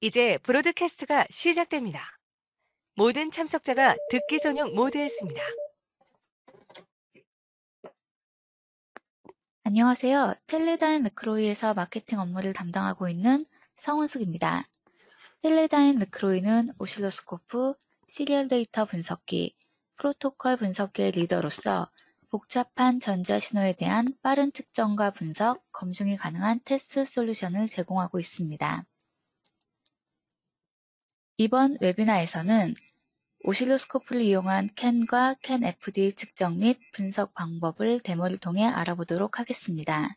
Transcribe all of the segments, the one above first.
이제 브로드캐스트가 시작됩니다. 모든 참석자가 듣기 전용 모드였습니다. 안녕하세요. 텔레다인 르크로이에서 마케팅 업무를 담당하고 있는 성은숙입니다. 텔레다인 르크로이는 오실로스코프, 시리얼 데이터 분석기, 프로토콜 분석기의 리더로서 복잡한 전자신호에 대한 빠른 측정과 분석, 검증이 가능한 테스트 솔루션을 제공하고 있습니다. 이번 웨비나에서는 오실로스코프를 이용한 캔과 캔 FD 측정 및 분석 방법을 데모를 통해 알아보도록 하겠습니다.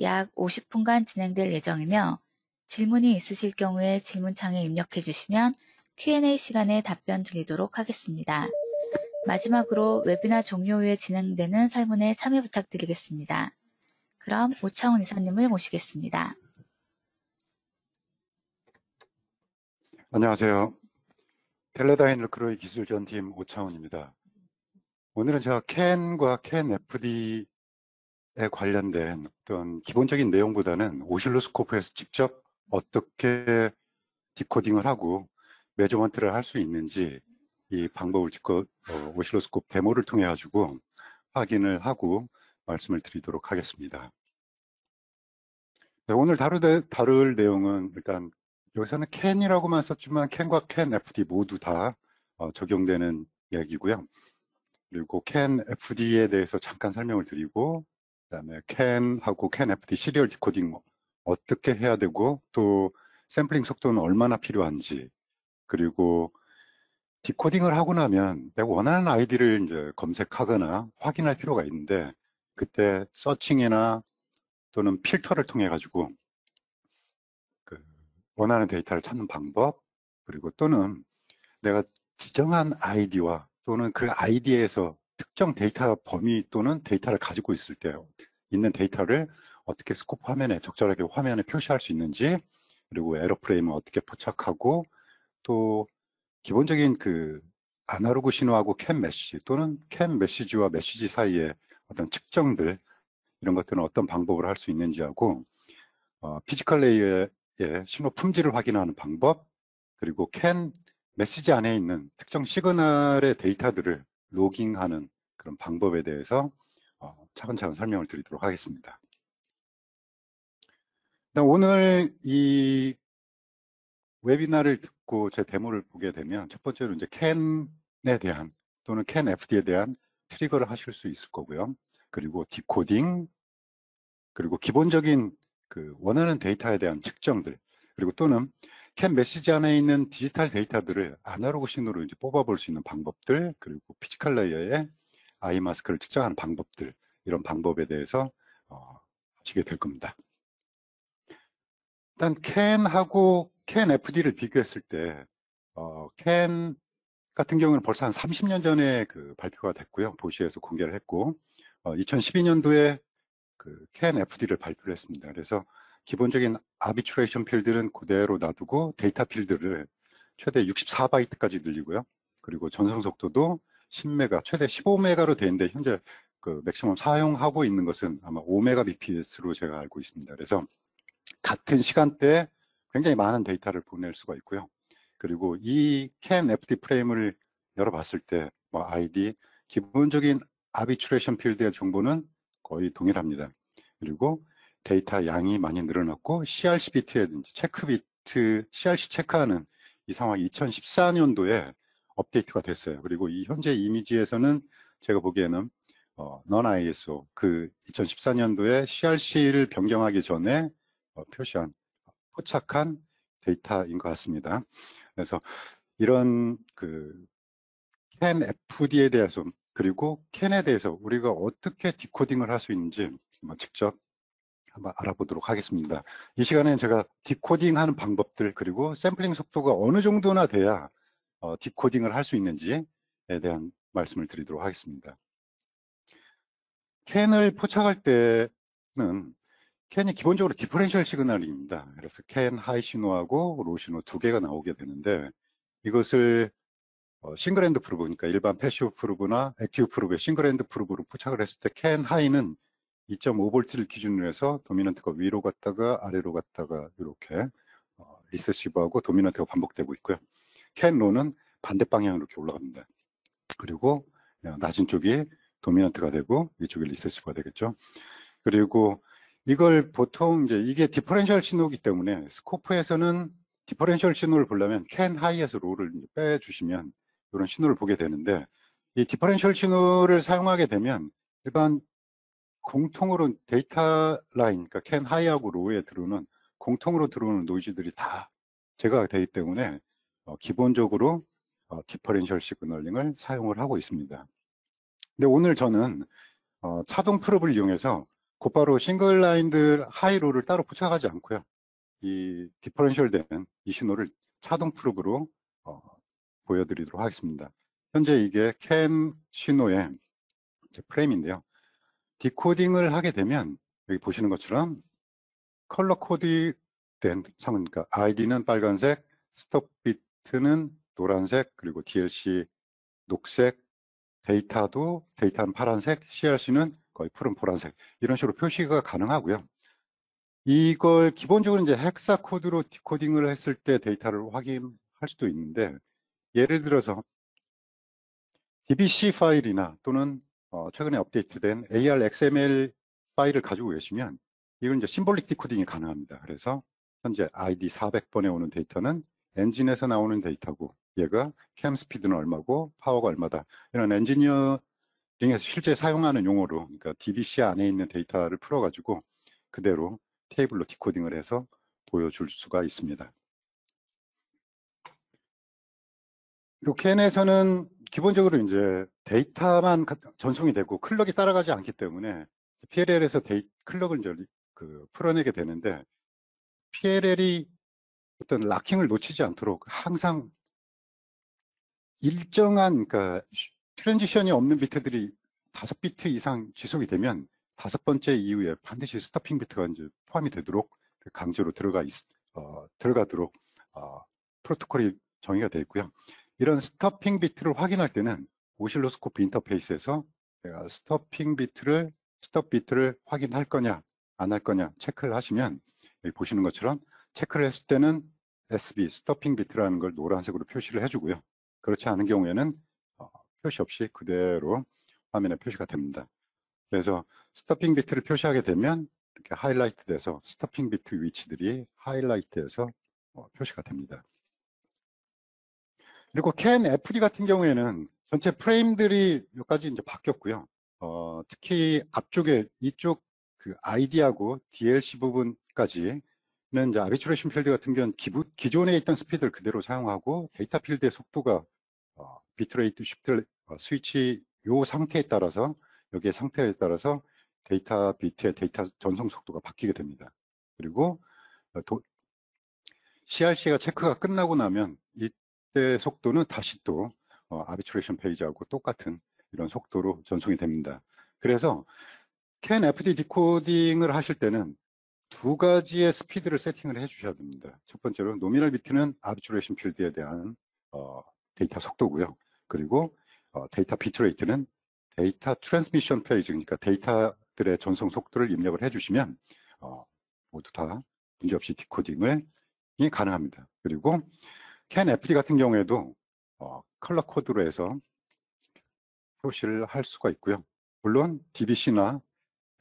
약 50분간 진행될 예정이며 질문이 있으실 경우에 질문창에 입력해 주시면 Q&A 시간에 답변 드리도록 하겠습니다. 마지막으로 웨비나 종료 후에 진행되는 설문에 참여 부탁드리겠습니다. 그럼 오창훈 이사님을 모시겠습니다. 안녕하세요. 텔레다인 크로이 기술 전팀 오창훈입니다. 오늘은 제가 캔과 캔 FD에 관련된 어떤 기본적인 내용보다는 오실로스코프에서 직접 어떻게 디코딩을 하고 매조먼트를할 수 있는지 이 방법을 직접 어, 오실로스코프 데모를 통해 가지고 확인을 하고 말씀을 드리도록 하겠습니다. 네, 오늘 다룰, 다룰 내용은 일단 여기서는 캔이라고만 썼지만 캔과 캔 FD 모두 다 어, 적용되는 이야기고요. 그리고 캔 FD에 대해서 잠깐 설명을 드리고 그다음에 캔하고 캔 FD 시리얼 디코딩 뭐 어떻게 해야 되고 또 샘플링 속도는 얼마나 필요한지 그리고 디코딩을 하고 나면 내가 원하는 아이디를 이제 검색하거나 확인할 필요가 있는데 그때 서칭이나 또는 필터를 통해 가지고 원하는 데이터를 찾는 방법, 그리고 또는 내가 지정한 아이디와 또는 그 아이디에서 특정 데이터 범위 또는 데이터를 가지고 있을 때 있는 데이터를 어떻게 스코프 화면에 적절하게 화면에 표시할 수 있는지 그리고 에러 프레임을 어떻게 포착하고 또 기본적인 그 아날로그 신호하고 캔 메시지 또는 캔 메시지와 메시지 사이에 어떤 측정들 이런 것들은 어떤 방법으로 할 수 있는지 하고 어, 피지컬 레이어에 예, 신호 품질을 확인하는 방법, 그리고 캔 메시지 안에 있는 특정 시그널의 데이터들을 로깅하는 그런 방법에 대해서 어, 차근차근 설명을 드리도록 하겠습니다. 오늘 이 웨비나를 듣고 제 데모를 보게 되면 첫 번째로 이제 캔에 대한 또는 캔 FD에 대한 트리거를 하실 수 있을 거고요. 그리고 디코딩, 그리고 기본적인 그 원하는 데이터에 대한 측정들 그리고 또는 캔 메시지 안에 있는 디지털 데이터들을 아날로그 신호로 이제 뽑아볼 수 있는 방법들 그리고 피지컬 레이어의 아이 마스크를 측정하는 방법들 이런 방법에 대해서 어, 지게될 겁니다. 일단 캔하고 캔 FD를 비교했을 때 어, 캔 같은 경우는 벌써 한 30년 전에 그 발표가 됐고요. 보시에서 공개를 했고 어, 2012년도에 그 c n f d 를 발표를 했습니다. 그래서 기본적인 아비츄레이션 필드는 그대로 놔두고 데이터 필드를 최대 64바이트까지 늘리고요. 그리고 전송 속도도 10메가, 최대 15메가로 되는데 현재 그 맥시멈 사용하고 있는 것은 아마 5메가 bps로 제가 알고 있습니다. 그래서 같은 시간대에 굉장히 많은 데이터를 보낼 수가 있고요. 그리고 이 c n f d 프레임을 열어봤을 때뭐 아이디 기본적인 아비츄레이션 필드의 정보는 거의 동일합니다. 그리고 데이터 양이 많이 늘어났고 CRC 비트에든지 체크 비트, CRC 체크하는 이 상황이 2014년도에 업데이트가 됐어요. 그리고 이 현재 이미지에서는 제가 보기에는 어, non ISO 그 2014년도에 CRC를 변경하기 전에 어, 표시한 포착한 데이터인 것 같습니다. 그래서 이런 그 CAN FD에 대해서 그리고 캔에 대해서 우리가 어떻게 디코딩을 할 수 있는지 한번 직접 한번 알아보도록 하겠습니다. 이 시간에 제가 디코딩하는 방법들 그리고 샘플링 속도가 어느 정도나 돼야 어, 디코딩을 할 수 있는지에 대한 말씀을 드리도록 하겠습니다. 캔을 포착할 때는 캔이 기본적으로 디퍼렌셜 시그널입니다. 그래서 캔 하이 신호하고 로 신호 두 개가 나오게 되는데 이것을 어, 싱글핸드 프루브, 니까 일반 패시브 프루브나 액티브 프루브에 싱글핸드 프루브로 포착을 했을 때 캔 하이는 2.5V를 기준으로 해서 도미넌트가 위로 갔다가 아래로 갔다가 이렇게 어, 리세시브하고 도미넌트가 반복되고 있고요. 캔 로는 반대 방향으로 이렇게 올라갑니다. 그리고 어, 낮은 쪽이 도미넌트가 되고 이쪽이 리세시브가 되겠죠. 그리고 이걸 보통 이제 이게 디퍼렌셜 신호기 때문에 스코프에서는 디퍼렌셜 신호를 보려면 캔 하이에서 롤을 빼주시면 이런 신호를 보게 되는데 이 디퍼렌셜 신호를 사용하게 되면 일반 공통으로 데이터 라인, 그러니까 캔 하이하고 로에 들어오는 공통으로 들어오는 노이즈들이 다 제거가 되기 때문에 어, 기본적으로 어, 디퍼렌셜 시그널링을 사용을 하고 있습니다. 근데 오늘 저는 어, 차동 프로브를 이용해서 곧바로 싱글 라인들 하이로를 따로 부착하지 않고요. 이디퍼렌셜된 이 신호를 차동 프로브로 어, 보여드리도록 하겠습니다. 현재 이게 캔 신호의 프레임인데요. 디코딩을 하게 되면 여기 보시는 것처럼 컬러 코디된 창은 그니까 ID는 빨간색, 스톱 비트는 노란색, 그리고 DLC 녹색, 데이터도 데이터는 파란색, CRC는 거의 푸른 보란색 이런 식으로 표시가 가능하고요. 이걸 기본적으로 이제 헥사 코드로 디코딩을 했을 때 데이터를 확인할 수도 있는데 예를 들어서 DBC 파일이나 또는 어, 최근에 업데이트된 ARXML 파일을 가지고 계시면 이건 이제 심볼릭 디코딩이 가능합니다. 그래서 현재 ID 400번에 오는 데이터는 엔진에서 나오는 데이터고 얘가 캠 스피드는 얼마고 파워가 얼마다 이런 엔지니어링에서 실제 사용하는 용어로 그러니까 DBC 안에 있는 데이터를 풀어가지고 그대로 테이블로 디코딩을 해서 보여줄 수가 있습니다. 요캔에서는 기본적으로 이제 데이터만 전송이 되고 클럭이 따라가지 않기 때문에 PLL에서 데이, 클럭을 이제 그 풀어내게 되는데 PLL이 어떤 락킹을 놓치지 않도록 항상 일정한 그러니까 트랜지션이 없는 비트들이 다섯 비트 이상 지속이 되면 다섯 번째 이후에 반드시 스토핑 비트가 이제 포함이 되도록 그 강제로 들어가 있, 어, 들어가도록 어, 프로토콜이 정의가 되어 있고요. 이런 스토핑 비트를 확인할 때는 오실로스코프 인터페이스에서 내가 스토핑 비트를 스톱 비트를 확인할 거냐 안 할 거냐 체크를 하시면 여기 보시는 것처럼 체크를 했을 때는 SB 스토핑 비트라는 걸 노란색으로 표시를 해주고요. 그렇지 않은 경우에는 어, 표시 없이 그대로 화면에 표시가 됩니다. 그래서 스토핑 비트를 표시하게 되면 이렇게 하이라이트 돼서 스토핑 비트 위치들이 하이라이트에서 어, 표시가 됩니다. 그리고 캔 FD 같은 경우에는 전체 프레임들이 여기까지 이제 바뀌었고요. 어, 특히 앞쪽에 이쪽 그이디하고 DLC 부분까지는 이제 아비추레이션 필드 같은 경우는 기존에 있던 스피드를 그대로 사용하고 데이터 필드의 속도가 어, 비트레이트, 쉬프트, 어, 스위치 요 상태에 따라서 여기에 상태에 따라서 데이터 비트의 데이터 전송 속도가 바뀌게 됩니다. 그리고 어, 도, CRC가 체크가 끝나고 나면 때 속도는 다시 또 어, 아비추레이션 페이지하고 똑같은 이런 속도로 전송이 됩니다. 그래서 CAN FD 디코딩을 하실 때는 두 가지의 스피드를 세팅을 해 주셔야 됩니다. 첫 번째로 노미널 비트는 아비추레이션 필드에 대한 어, 데이터 속도고요. 그리고 어, 데이터 비트레이트는 데이터 트랜스미션 페이지 그러니까 데이터들의 전송 속도를 입력을 해 주시면 어, 모두 다 문제없이 디코딩을 가능합니다. 그리고 캔 FD 같은 경우에도 어, 컬러 코드로 해서 표시를 할 수가 있고요. 물론 DBC나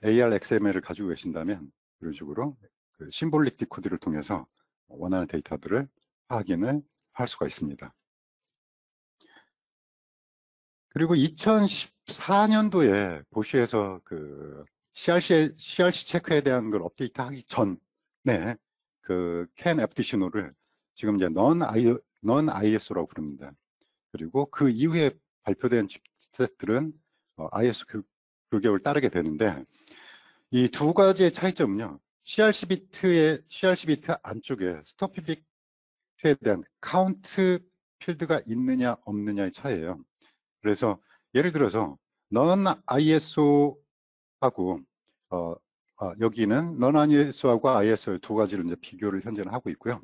ARXML을 가지고 계신다면 이런 식으로 그 심볼릭 디코드를 통해서 원하는 데이터들을 확인을 할 수가 있습니다. 그리고 2014년도에 보쉬에서 그 CRC, CRC 체크에 대한 걸 업데이트 하기 전에 그 CAN FD 신호를 지금 이제 non, I, n s 라고 부릅니다. 그리고 그 이후에 발표된 칩셋들은 어, ISO 규격을 따르게 되는데 이 두 가지의 차이점은요. CRC 비트의 CRC 비트 안쪽에 스토피 비트에 대한 카운트 필드가 있느냐 없느냐의 차이예요. 그래서 예를 들어서 non ISO 하고 어, 어, 여기는 non ISO하고 ISO 두 가지를 이제 비교를 현재는 하고 있고요.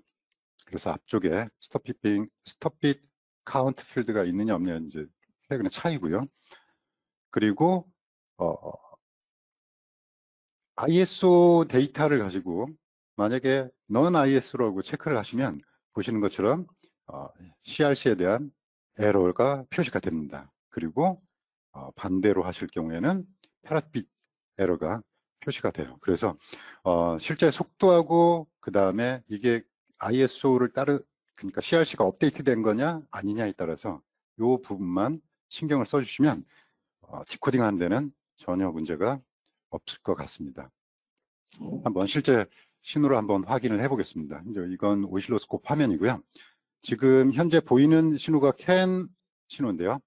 그래서 앞쪽에 스톱핏, 스톱핏 카운트 필드가 있느냐 없느냐 이제 최근에 차이고요. 그리고 어, ISO 데이터를 가지고 만약에 non ISO라고 체크를 하시면 보시는 것처럼 어, CRC에 대한 에러가 표시가 됩니다. 그리고 어, 반대로 하실 경우에는 페랏빛 에러가 표시가 돼요. 그래서 어, 실제 속도하고 그 다음에 이게 ISO를 따르 그러니까 CRC가 업데이트된 거냐 아니냐에 따라서 이 부분만 신경을 써주시면 어, 디코딩하는 데는 전혀 문제가 없을 것 같습니다. 한번 실제 신호를 한번 확인을 해보겠습니다. 이건 오실로스코프 화면이고요. 지금 현재 보이는 신호가 캔 신호인데요.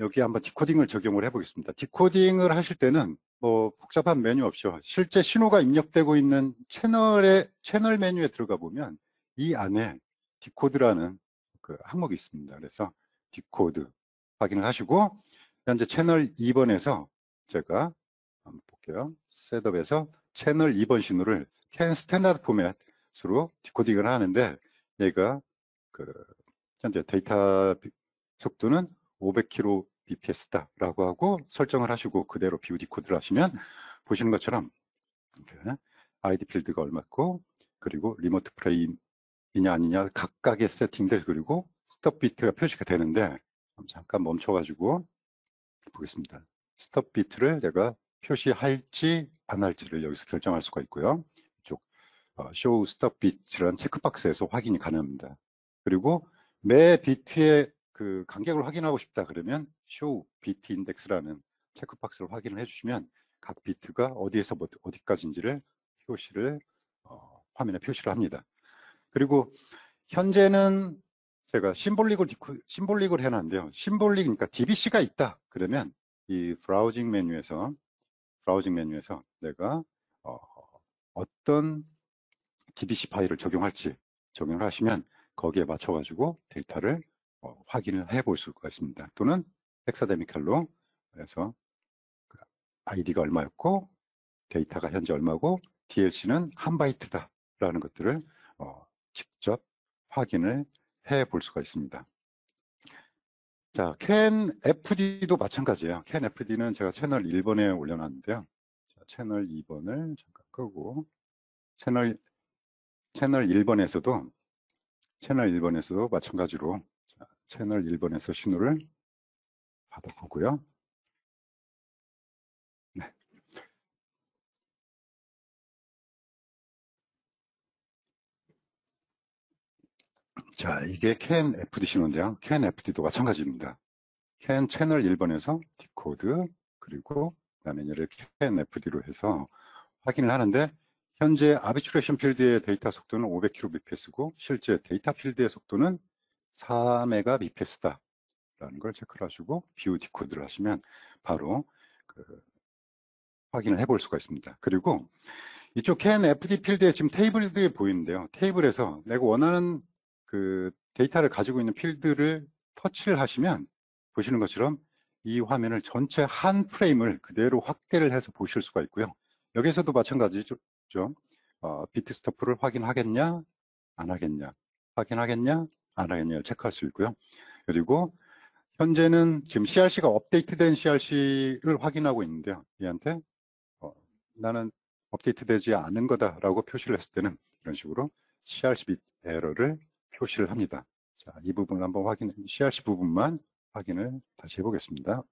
여기 한번 디코딩을 적용을 해보겠습니다. 디코딩을 하실 때는 뭐 복잡한 메뉴 없이 실제 신호가 입력되고 있는 채널의 채널 메뉴에 들어가 보면 이 안에 디코드라는 그 항목이 있습니다. 그래서 디코드 확인을 하시고 현재 채널 2번에서 제가 한번 볼게요. 셋업에서 채널 2번 신호를 캔 스탠다드 포맷으로 디코딩을 하는데 얘가 그 현재 데이터 속도는 500kbps다라고 하고 설정을 하시고 그대로 비우 디코드를 하시면 보시는 것처럼 아이디 필드가 얼마고 그리고 리모트 프레임 이냐 아니냐 각각의 세팅들 그리고 스톱 비트가 표시가 되는데 잠깐 멈춰가지고 보겠습니다. 스톱 비트를 내가 표시할지 안 할지를 여기서 결정할 수가 있고요. 이쪽 어, show s 라는 체크박스에서 확인이 가능합니다. 그리고 매 비트의 그 간격을 확인하고 싶다 그러면 쇼 비트 인덱스라는 체크박스를 확인을 해주시면 각 비트가 어디에서 뭐 어디까지인지를 표시를 어, 화면에 표시를 합니다. 그리고 현재는 제가 심볼릭을 심볼릭을 해놨는데요. 심볼릭 이니까 그러니까 DBC가 있다. 그러면 이 브라우징 메뉴에서 브라우징 메뉴에서 내가 어, 어떤 DBC 파일을 적용할지 적용을 하시면 거기에 맞춰가지고 데이터를 어, 확인을 해볼 수가 있습니다. 또는 헥사데미칼로 해서그 아이디가 얼마였고 데이터가 현재 얼마고 DLC는 한 바이트다라는 것들을 어, 직접 확인을 해 볼 수가 있습니다. 자, 캔 FD도 마찬가지예요. 캔 FD는 제가 채널 1번에 올려놨는데요. 자, 채널 2번을 잠깐 끄고 채널 채널 1번에서도 채널 1번에서도 마찬가지로 자, 채널 1번에서 신호를 받아보고요. 자, 이게 n FD 신호인데요. n FD도 마찬가지입니다. CAN 채널 1번에서 디코드 그리고 그다음에 얘를 n FD로 해서 확인을 하는데 현재 아비츄레이션 필드의 데이터 속도는 500kbps고 실제 데이터 필드의 속도는 4mbps다 라는 걸 체크를 하시고 비우 디코드를 하시면 바로 그 확인을 해 볼 수가 있습니다. 그리고 이쪽 n FD 필드에 지금 테이블들이 보이는데요. 테이블에서 내가 원하는 그 데이터를 가지고 있는 필드를 터치를 하시면 보시는 것처럼 이 화면을 전체 한 프레임을 그대로 확대를 해서 보실 수가 있고요. 여기서도 마찬가지죠. 어, 비트 스토프를 확인하겠냐, 안 하겠냐, 확인하겠냐, 안 하겠냐를 체크할 수 있고요. 그리고 현재는 지금 CRC가 업데이트된 CRC를 확인하고 있는데요. 얘한테 어, 나는 업데이트되지 않은 거다라고 표시를 했을 때는 이런 식으로 CRC 빛 에러를 표시를 합니다. 자, 이 부분을 한번 확인, CRC 부분만 확인을 다시 해보겠습니다.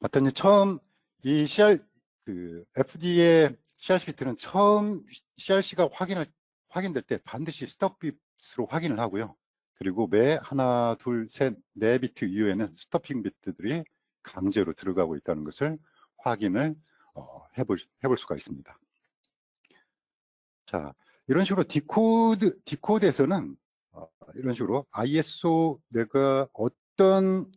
봤더니 처음 이 CR, 그 FDA CRC 비트는 처음 CRC가 확인을, 확인될 때 반드시 스톱비트로 확인을 하고요. 그리고 매 하나, 둘, 셋, 네 비트 이후에는 스토핑 비트들이 강제로 들어가고 있다는 것을 확인을 어, 해볼, 해볼 수가 있습니다. 자, 이런 식으로 디코드, 디코드에서는 어, 이런 식으로 ISO 내가 어떤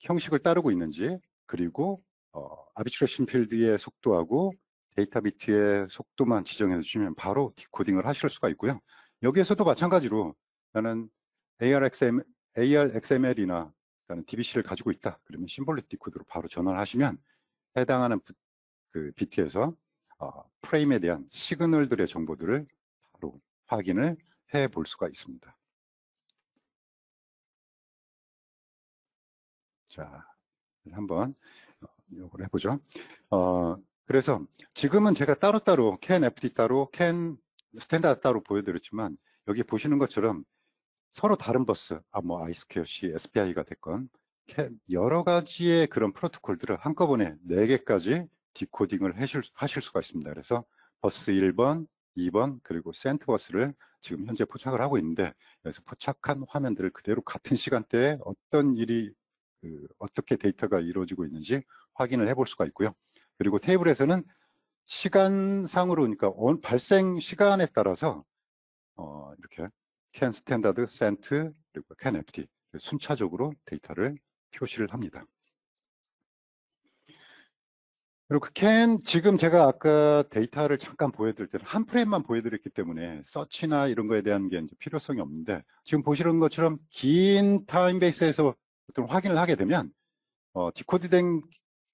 형식을 따르고 있는지 그리고 어, 아비츄레이션 필드의 속도하고 데이터 비트의 속도만 지정해 주시면 바로 디코딩을 하실 수가 있고요. 여기에서도 마찬가지로 나는 ARXM, ARXML이나 나는 DBC를 가지고 있다. 그러면 심볼릭 디코드로 바로 전환을 하시면 해당하는 부, 그 비트에서 어, 프레임에 대한 시그널들의 정보들을 확인을 해 볼 수가 있습니다. 자, 한번 어, 요걸 해보죠. 어, 그래서 지금은 제가 따로따로 캔 FD 따로 캔 스탠다드 따로 보여드렸지만 여기 보시는 것처럼 서로 다른 버스, 아, 뭐, 아이스퀘어 C, SPI가 됐건 여러 가지의 그런 프로토콜들을 한꺼번에 4개까지 디코딩을 하실, 하실 수가 있습니다. 그래서 버스 1번, 2번 그리고 센트버스를 지금 현재 포착을 하고 있는데 그래서 포착한 화면들을 그대로 같은 시간대에 어떤 일이 그 어떻게 데이터가 이루어지고 있는지 확인을 해 볼 수가 있고요. 그리고 테이블에서는 시간상으로 그러니까 온 발생 시간에 따라서 어, 이렇게 캔 스탠다드, 센트, 그리고 캔 FT 순차적으로 데이터를 표시를 합니다. 그리고 그 캔 지금 제가 아까 데이터를 잠깐 보여드릴 때는 한 프레임만 보여드렸기 때문에 서치나 이런 거에 대한 게 필요성이 없는데 지금 보시는 것처럼 긴 타임베이스에서 어떤 확인을 하게 되면 어, 디코드된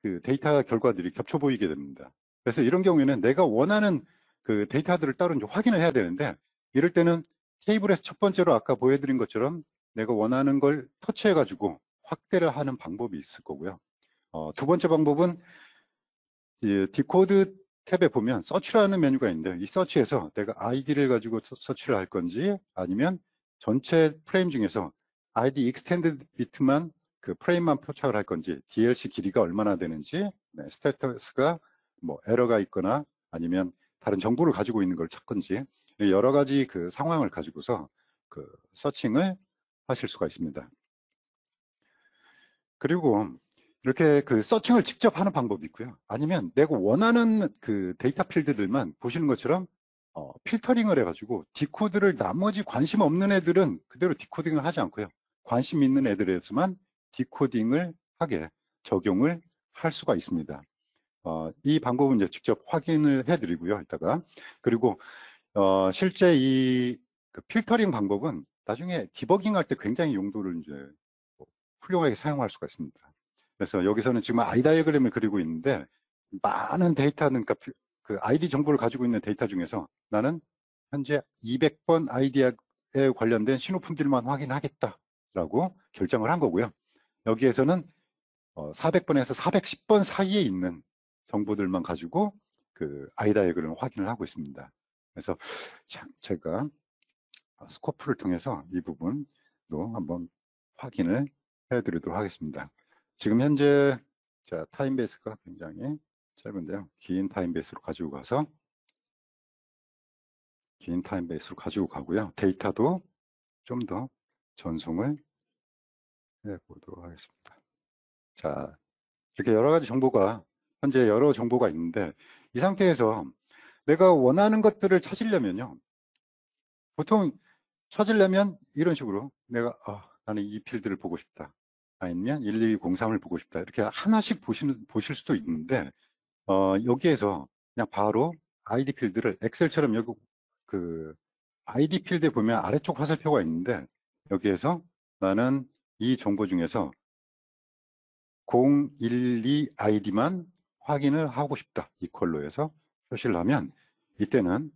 그 데이터 결과들이 겹쳐 보이게 됩니다. 그래서 이런 경우에는 내가 원하는 그 데이터들을 따로 이제 확인을 해야 되는데 이럴 때는 테이블에서 첫 번째로 아까 보여드린 것처럼 내가 원하는 걸 터치해가지고 확대를 하는 방법이 있을 거고요. 어, 두 번째 방법은 디코드 탭에 보면 서치라는 메뉴가 있는데 이 서치에서 내가 아이디를 가지고 서치를 할 건지 아니면 전체 프레임 중에서 아이디 익스텐드 비트만 그 프레임만 포착을 할 건지 DLC 길이가 얼마나 되는지 네, 스테이터스가 뭐 에러가 있거나 아니면 다른 정보를 가지고 있는 걸 찾건지 여러 가지 그 상황을 가지고서 그 서칭을 하실 수가 있습니다. 그리고 이렇게 그 서칭을 직접 하는 방법이 있고요. 아니면 내가 원하는 그 데이터 필드들만 보시는 것처럼 어, 필터링을 해가지고 디코드를 나머지 관심 없는 애들은 그대로 디코딩을 하지 않고요. 관심 있는 애들에서만 디코딩을 하게 적용을 할 수가 있습니다. 어, 이 방법은 이제 직접 확인을 해드리고요. 이따가 그리고 어, 실제 이그 필터링 방법은 나중에 디버깅 할 때 굉장히 용도를 이제 뭐 훌륭하게 사용할 수가 있습니다. 그래서 여기서는 지금 아이 다이어그램을 그리고 있는데 많은 데이터, 는 그러니까 그 아이디 정보를 가지고 있는 데이터 중에서 나는 현재 200번 아이디에 관련된 신호품들만 확인하겠다라고 결정을 한 거고요. 여기에서는 400번에서 어, 410번 사이에 있는 정보들만 가지고 그 아이 다이그램을 확인을 하고 있습니다. 그래서 제가 스코프를 통해서 이 부분도 한번 확인을 해드리도록 하겠습니다. 지금 현재 자 타임베이스가 굉장히 짧은데요. 긴 타임베이스로 가지고 가서 긴 타임베이스로 가지고 가고요. 데이터도 좀 더 전송을 해보도록 하겠습니다. 자, 이렇게 여러 가지 정보가 현재 여러 정보가 있는데 이 상태에서 내가 원하는 것들을 찾으려면요. 보통 찾으려면 이런 식으로 내가 아, 나는 이 필드를 보고 싶다. 아 있냐? 1203을 보고 싶다. 이렇게 하나씩 보시는, 보실 수도 있는데, 어, 여기에서 그냥 바로 아이디 필드를 엑셀처럼 여기 그 아이디 필드에 보면 아래쪽 화살표가 있는데, 여기에서 나는 이 정보 중에서 012 아이디만 확인을 하고 싶다. 이퀄로 해서 표시를 하면 이때는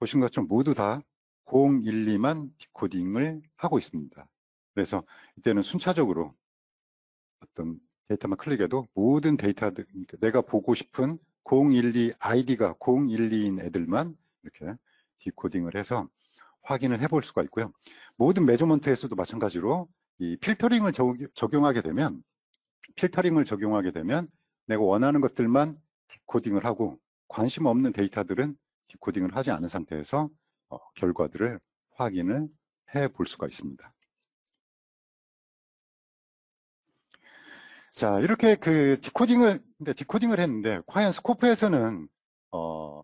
보신 것처럼 모두 다 012만 디코딩을 하고 있습니다. 그래서 이때는 순차적으로 어떤 데이터만 클릭해도 모든 데이터들, 그러니까 내가 보고 싶은 012 아이디가 012인 애들만 이렇게 디코딩을 해서 확인을 해 볼 수가 있고요. 모든 매저먼트에서도 마찬가지로 이 필터링을 적용하게 되면 필터링을 적용하게 되면 내가 원하는 것들만 디코딩을 하고 관심 없는 데이터들은 디코딩을 하지 않은 상태에서 어, 결과들을 확인을 해 볼 수가 있습니다. 자, 이렇게 그 디코딩을, 근데 디코딩을 했는데, 과연 스코프에서는, 어,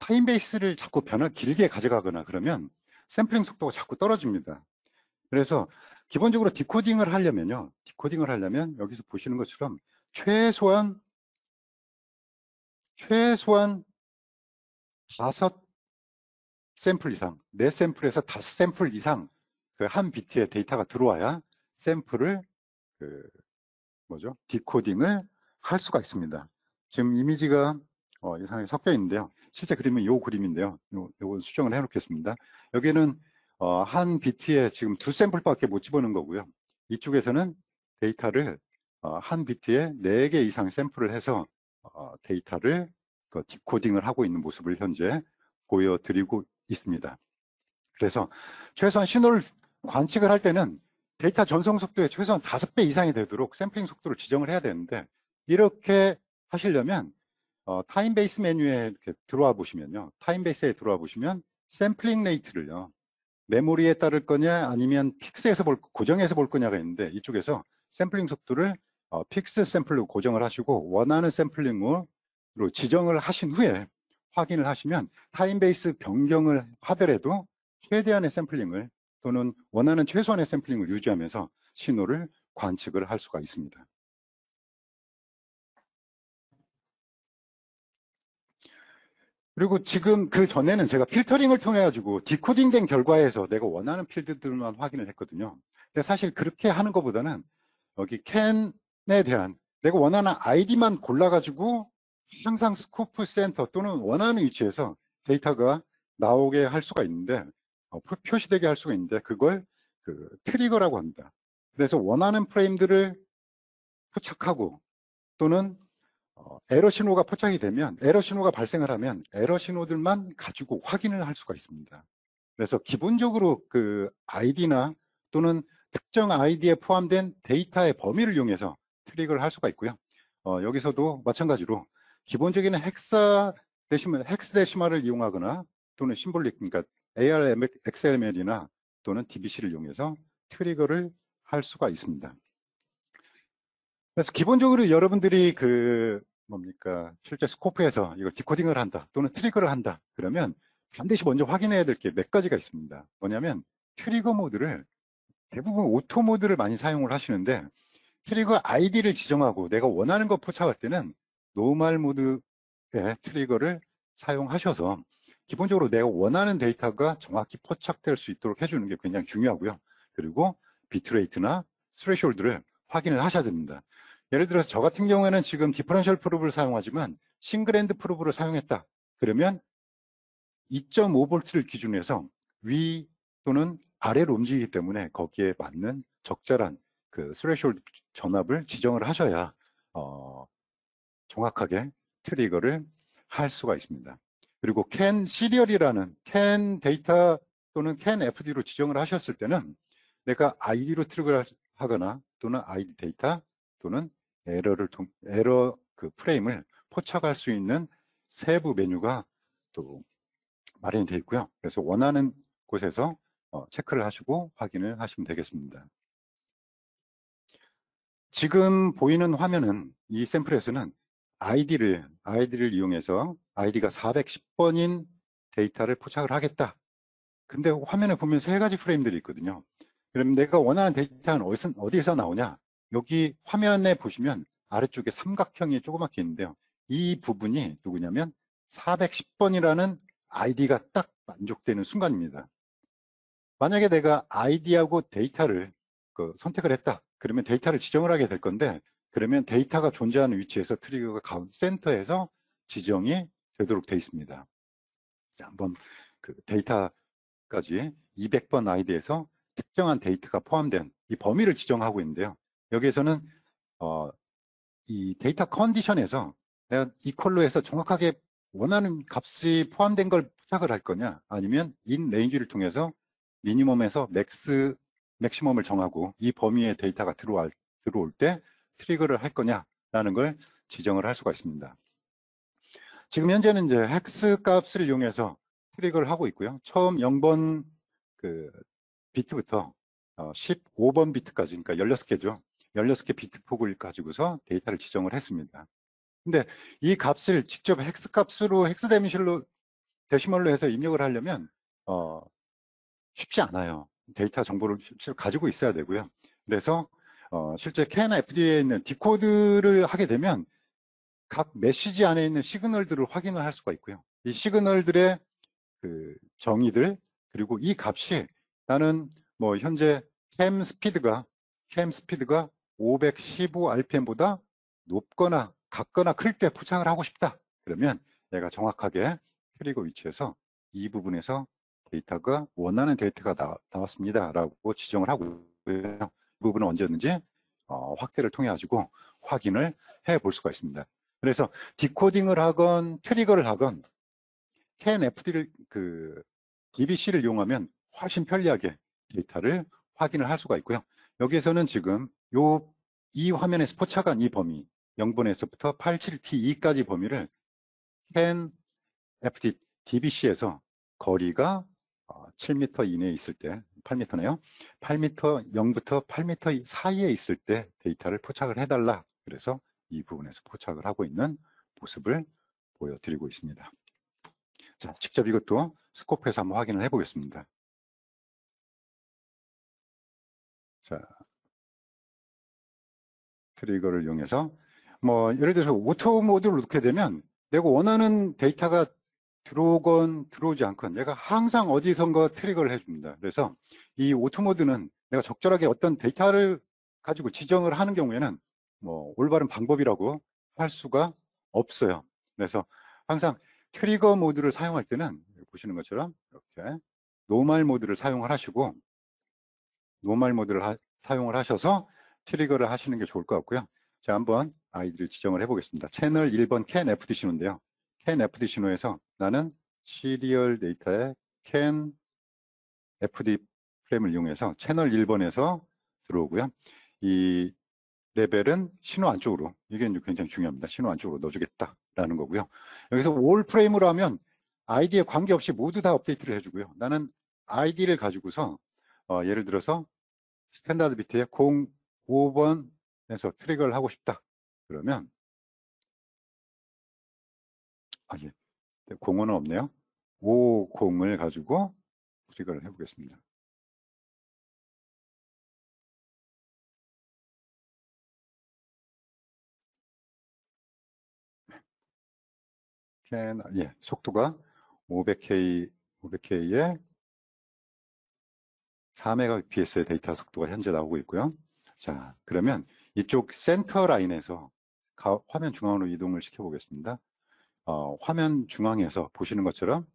타임 베이스를 자꾸 변화 길게 가져가거나 그러면 샘플링 속도가 자꾸 떨어집니다. 그래서 기본적으로 디코딩을 하려면요. 디코딩을 하려면 여기서 보시는 것처럼 최소한, 최소한 다섯 샘플 이상, 네 샘플에서 다섯 샘플 이상 그 한 비트의 데이터가 들어와야 샘플을 그 뭐죠? 디코딩을 할 수가 있습니다. 지금 이미지가 어, 이상하게 섞여 있는데요. 실제 그림은 요 그림인데요. 요, 요건 수정을 해 놓겠습니다. 여기는 어, 한 비트에 지금 두 샘플밖에 못 집어넣은 거고요. 이쪽에서는 데이터를 어, 한 비트에 네 개 이상 샘플을 해서 어, 데이터를 그 디코딩을 하고 있는 모습을 현재 보여드리고 있습니다. 그래서 최소한 신호를 관측을 할 때는 데이터 전송 속도의 최소한 5배 이상이 되도록 샘플링 속도를 지정을 해야 되는데 이렇게 하시려면 어, 타임 베이스 메뉴에 이렇게 들어와 보시면요. 타임 베이스에 들어와 보시면 샘플링 레이트를요. 메모리에 따를 거냐 아니면 픽스에서 볼 고정해서 볼 거냐가 있는데 이쪽에서 샘플링 속도를 어, 픽스 샘플로 고정을 하시고 원하는 샘플링으로 지정을 하신 후에 확인을 하시면 타임 베이스 변경을 하더라도 최대한의 샘플링을 또는 원하는 최소한의 샘플링을 유지하면서 신호를 관측을 할 수가 있습니다. 그리고 지금 그 전에는 제가 필터링을 통해 가지고 디코딩된 결과에서 내가 원하는 필드들만 확인을 했거든요. 근데 사실 그렇게 하는 것보다는 여기 캔에 대한 내가 원하는 아이디만 골라가지고 항상 스코프 센터 또는 원하는 위치에서 데이터가 나오게 할 수가 있는데 어, 표시되게 할 수가 있는데 그걸 그 트리거라고 합니다. 그래서 원하는 프레임들을 포착하고 또는 어, 에러 신호가 포착이 되면 에러 신호가 발생을 하면 에러 신호들만 가지고 확인을 할 수가 있습니다. 그래서 기본적으로 그 아이디나 또는 특정 아이디에 포함된 데이터의 범위를 이용해서 트릭을 할 수가 있고요. 어, 여기서도 마찬가지로 기본적인 헥사 데시 헥스 데시마를 이용하거나 또는 심볼릭, 그러니까 AR XML이나 또는 DBC를 이용해서 트리거를 할 수가 있습니다. 그래서 기본적으로 여러분들이 그 뭡니까 실제 스코프에서 이걸 디코딩을 한다 또는 트리거를 한다 그러면 반드시 먼저 확인해야 될 게 몇 가지가 있습니다. 뭐냐면 트리거 모드를 대부분 오토 모드를 많이 사용을 하시는데 트리거 아이디를 지정하고 내가 원하는 거 포착할 때는 노멀 모드의 트리거를 사용하셔서 기본적으로 내가 원하는 데이터가 정확히 포착될 수 있도록 해주는 게 굉장히 중요하고요. 그리고 비트레이트나 스레숄드를 확인을 하셔야 됩니다. 예를 들어서 저 같은 경우에는 지금 디퍼런셜 프로브를 사용하지만 싱글랜드 프로브를 사용했다. 그러면 2.5V를 기준 해서 위 또는 아래로 움직이기 때문에 거기에 맞는 적절한 그 스레숄드 전압을 지정을 하셔야 어, 정확하게 트리거를 할 수가 있습니다. 그리고 can 시리얼이라는 can 데이터 또는 can FD로 지정을 하셨을 때는 내가 ID로 트릭을 하거나 또는 ID 데이터 또는 에러를 통, 에러 그 프레임을 포착할 수 있는 세부 메뉴가 또 마련이 되어 있고요. 그래서 원하는 곳에서 어, 체크를 하시고 확인을 하시면 되겠습니다. 지금 보이는 화면은 이 샘플에서는 아이디를 아이디를 이용해서 아이디가 410번인 데이터를 포착을 하겠다. 근데 화면에 보면 세 가지 프레임들이 있거든요. 그럼 내가 원하는 데이터는 어디서, 어디서 나오냐? 여기 화면에 보시면 아래쪽에 삼각형이 조그맣게 있는데요. 이 부분이 누구냐면 410번이라는 아이디가 딱 만족되는 순간입니다. 만약에 내가 아이디하고 데이터를 그 선택을 했다. 그러면 데이터를 지정을 하게 될 건데 그러면 데이터가 존재하는 위치에서 트리거가 센터에서 지정이 되도록 돼 있습니다. 자, 한번 그 데이터까지 200번 아이디에서 특정한 데이터가 포함된 이 범위를 지정하고 있는데요. 여기에서는 어, 이 데이터 컨디션에서 내가 이퀄로 해서 정확하게 원하는 값이 포함된 걸부착을할 거냐 아니면 인 레인지를 통해서 미니멈에서 맥스 맥시멈을 정하고 이범위에 데이터가 들어와, 들어올 때 트리거를 할 거냐라는 걸 지정을 할 수가 있습니다. 지금 현재는 이제 헥스 값을 이용해서 트리거를 하고 있고요. 처음 0번 그 비트부터 15번 어, 비트까지, 그러니까 16개죠. 16개 비트 폭을 가지고서 데이터를 지정을 했습니다. 근데 이 값을 직접 헥스 값으로 헥스 데미실로 데시멀로 해서 입력을 하려면 어, 쉽지 않아요. 데이터 정보를 실제로 가지고 있어야 되고요. 그래서 어, 실제 K&N FDA에 있는 디코드를 하게 되면 각 메시지 안에 있는 시그널들을 확인을 할 수가 있고요. 이 시그널들의 그 정의들 그리고 이 값이 나는 뭐 현재 캠 스피드가 캠 스피드가 515 rpm보다 높거나 같거나 클 때 포착을 하고 싶다. 그러면 내가 정확하게 트리거 위치에서 이 부분에서 데이터가 원하는 데이터가 나, 나왔습니다라고 지정을 하고요. 부분은 언제였는지 어, 확대를 통해 가지고 확인을 해 볼 수가 있습니다. 그래서 디코딩을 하건 트리거를 하건 KNFD를 그 DBC를 이용하면 훨씬 편리하게 데이터를 확인을 할 수가 있고요. 여기에서는 지금 요 이 화면에서 포착한 이 범위 0번에서부터 87T2까지 범위를 c a FD DBC에서 거리가 7m 어, 이내에 있을 때 8m네요. 8m 0부터 8m 사이에 있을 때 데이터를 포착을 해달라. 그래서 이 부분에서 포착을 하고 있는 모습을 보여드리고 있습니다. 자, 직접 이것도 스코프에서 한번 확인을 해보겠습니다. 자, 트리거를 이용해서 뭐 예를 들어서 오토 모드를 놓게 되면 내가 원하는 데이터가 들어오건 들어오지 않건 내가 항상 어디선가 트리거를 해줍니다. 그래서 이 오토모드는 내가 적절하게 어떤 데이터를 가지고 지정을 하는 경우에는 뭐 올바른 방법이라고 할 수가 없어요. 그래서 항상 트리거 모드를 사용할 때는 보시는 것처럼 이렇게 노멀 모드를 사용을 하시고 노멀 모드를 하, 사용을 하셔서 트리거를 하시는 게 좋을 것 같고요. 자, 한번 아이디를 지정을 해보겠습니다. 채널 1번 캔 FD 신호인데요. 캔 FD 신호에서 나는 시리얼 데이터의 can fd 프레임을 이용해서 채널 1번에서 들어오고요. 이 레벨은 신호 안쪽으로 이게 굉장히 중요합니다. 신호 안쪽으로 넣어주겠다라는 거고요. 여기서 올 프레임으로 하면 아이디에 관계없이 모두 다 업데이트를 해주고요. 나는 아이디를 가지고서 어, 예를 들어서 스탠다드 비트에 05번에서 트리거를 하고 싶다. 그러면 아 예. 네, 공은 없네요. 50을 가지고 트리거를 해보겠습니다. 캔, 예, 속도가 500K, 500K에 4Mbps의 데이터 속도가 현재 나오고 있고요. 자, 그러면 이쪽 센터 라인에서 가, 화면 중앙으로 이동을 시켜보겠습니다. 어, 화면 중앙에서 보시는 것처럼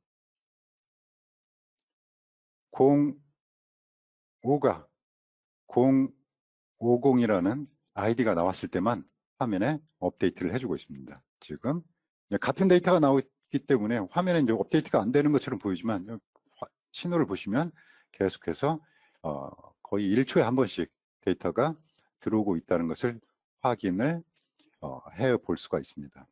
05가 050이라는 아이디가 나왔을 때만 화면에 업데이트를 해주고 있습니다. 지금 같은 데이터가 나오기 때문에 화면에 이제 업데이트가 안 되는 것처럼 보이지만 신호를 보시면 계속해서 어, 거의 1초에 한 번씩 데이터가 들어오고 있다는 것을 확인을 어, 해볼 수가 있습니다.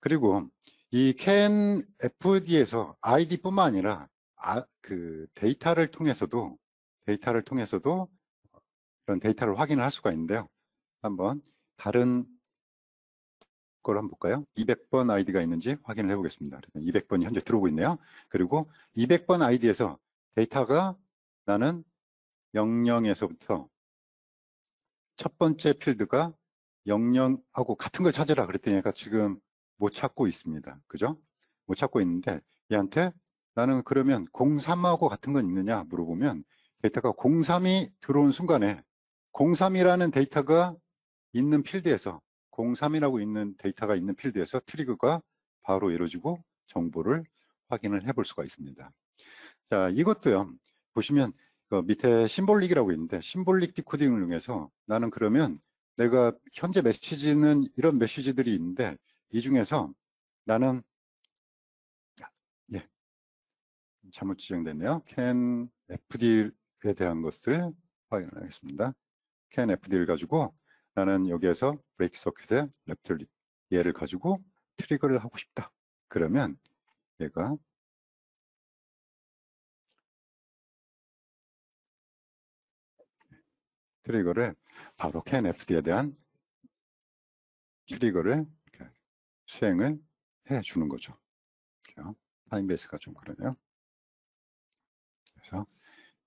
그리고 이 CAN FD에서 ID뿐만 아니라 아, 그 데이터를 통해서도 데이터를 통해서도 이런 데이터를 확인을 할 수가 있는데요. 한번 다른 걸 한번 볼까요? 200번 아이디가 있는지 확인을 해보겠습니다. 200번이 현재 들어오고 있네요. 그리고 200번 아이디에서 데이터가 나는 00에서부터 첫 번째 필드가 00하고 같은 걸 찾으라 그랬더니 얘가 지금 못 찾고 있습니다. 그죠? 못 찾고 있는데 얘한테 나는 그러면 03하고 같은 건 있느냐 물어보면 데이터가 03이 들어온 순간에 03이라는 데이터가 있는 필드에서 03이라고 있는 데이터가 있는 필드에서 트리그가 바로 이루어지고 정보를 확인을 해볼 수가 있습니다. 자, 이것도요. 보시면 그 밑에 심볼릭이라고 있는데 심볼릭 디코딩을 이용해서 나는 그러면 내가 현재 메시지는 이런 메시지들이 있는데 이 중에서 나는 예 잘못 지정됐네요. can FD에 대한 것을 확인하겠습니다. can FD를 가지고 나는 여기에서 브레이크 서킷의 랩틀 얘를 가지고 트리거를 하고 싶다. 그러면 얘가 트리거를 바로 can FD에 대한 트리거를 수행을 해 주는 거죠. 타임베이스가 좀 그러네요. 그래서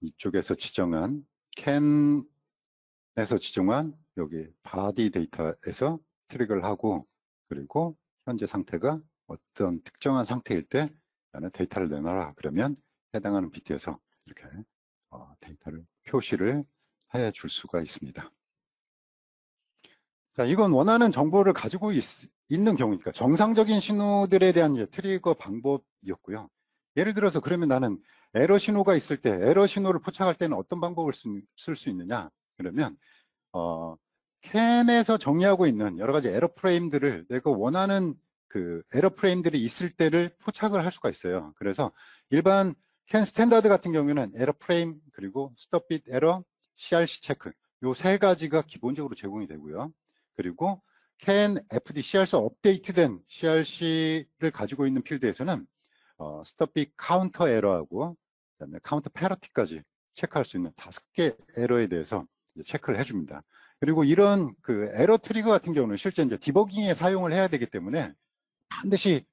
이쪽에서 지정한 캔에서 지정한 여기 바디 데이터에서 트릭을 하고 그리고 현재 상태가 어떤 특정한 상태일 때 나는 데이터를 내놔라 그러면 해당하는 비트에서 이렇게 어, 데이터를 표시를 해줄 수가 있습니다. 자, 이건 원하는 정보를 가지고 있, 있는 경우니까 그러니까 정상적인 신호들에 대한 이제 트리거 방법이었고요. 예를 들어서 그러면 나는 에러 신호가 있을 때 에러 신호를 포착할 때는 어떤 방법을 쓸 수 있느냐? 그러면 어 캔에서 정리하고 있는 여러 가지 에러 프레임들을 내가 원하는 그 에러 프레임들이 있을 때를 포착을 할 수가 있어요. 그래서 일반 캔 스탠다드 같은 경우는 에러 프레임 그리고 스톱빗 에러, CRC 체크 요 세 가지가 기본적으로 제공이 되고요. 그리고 can fd crc 업데이트된 crc를 가지고 있는 필드에서는 어, 스톱비 카운터 에러하고 그다음에 카운터 패러티까지 체크할 수 있는 다섯 개 에러에 대해서 체크를 해줍니다. 그리고 이런 그 에러 트리거 같은 경우는 실제 이제 디버깅에 사용을 해야 되기 때문에 반드시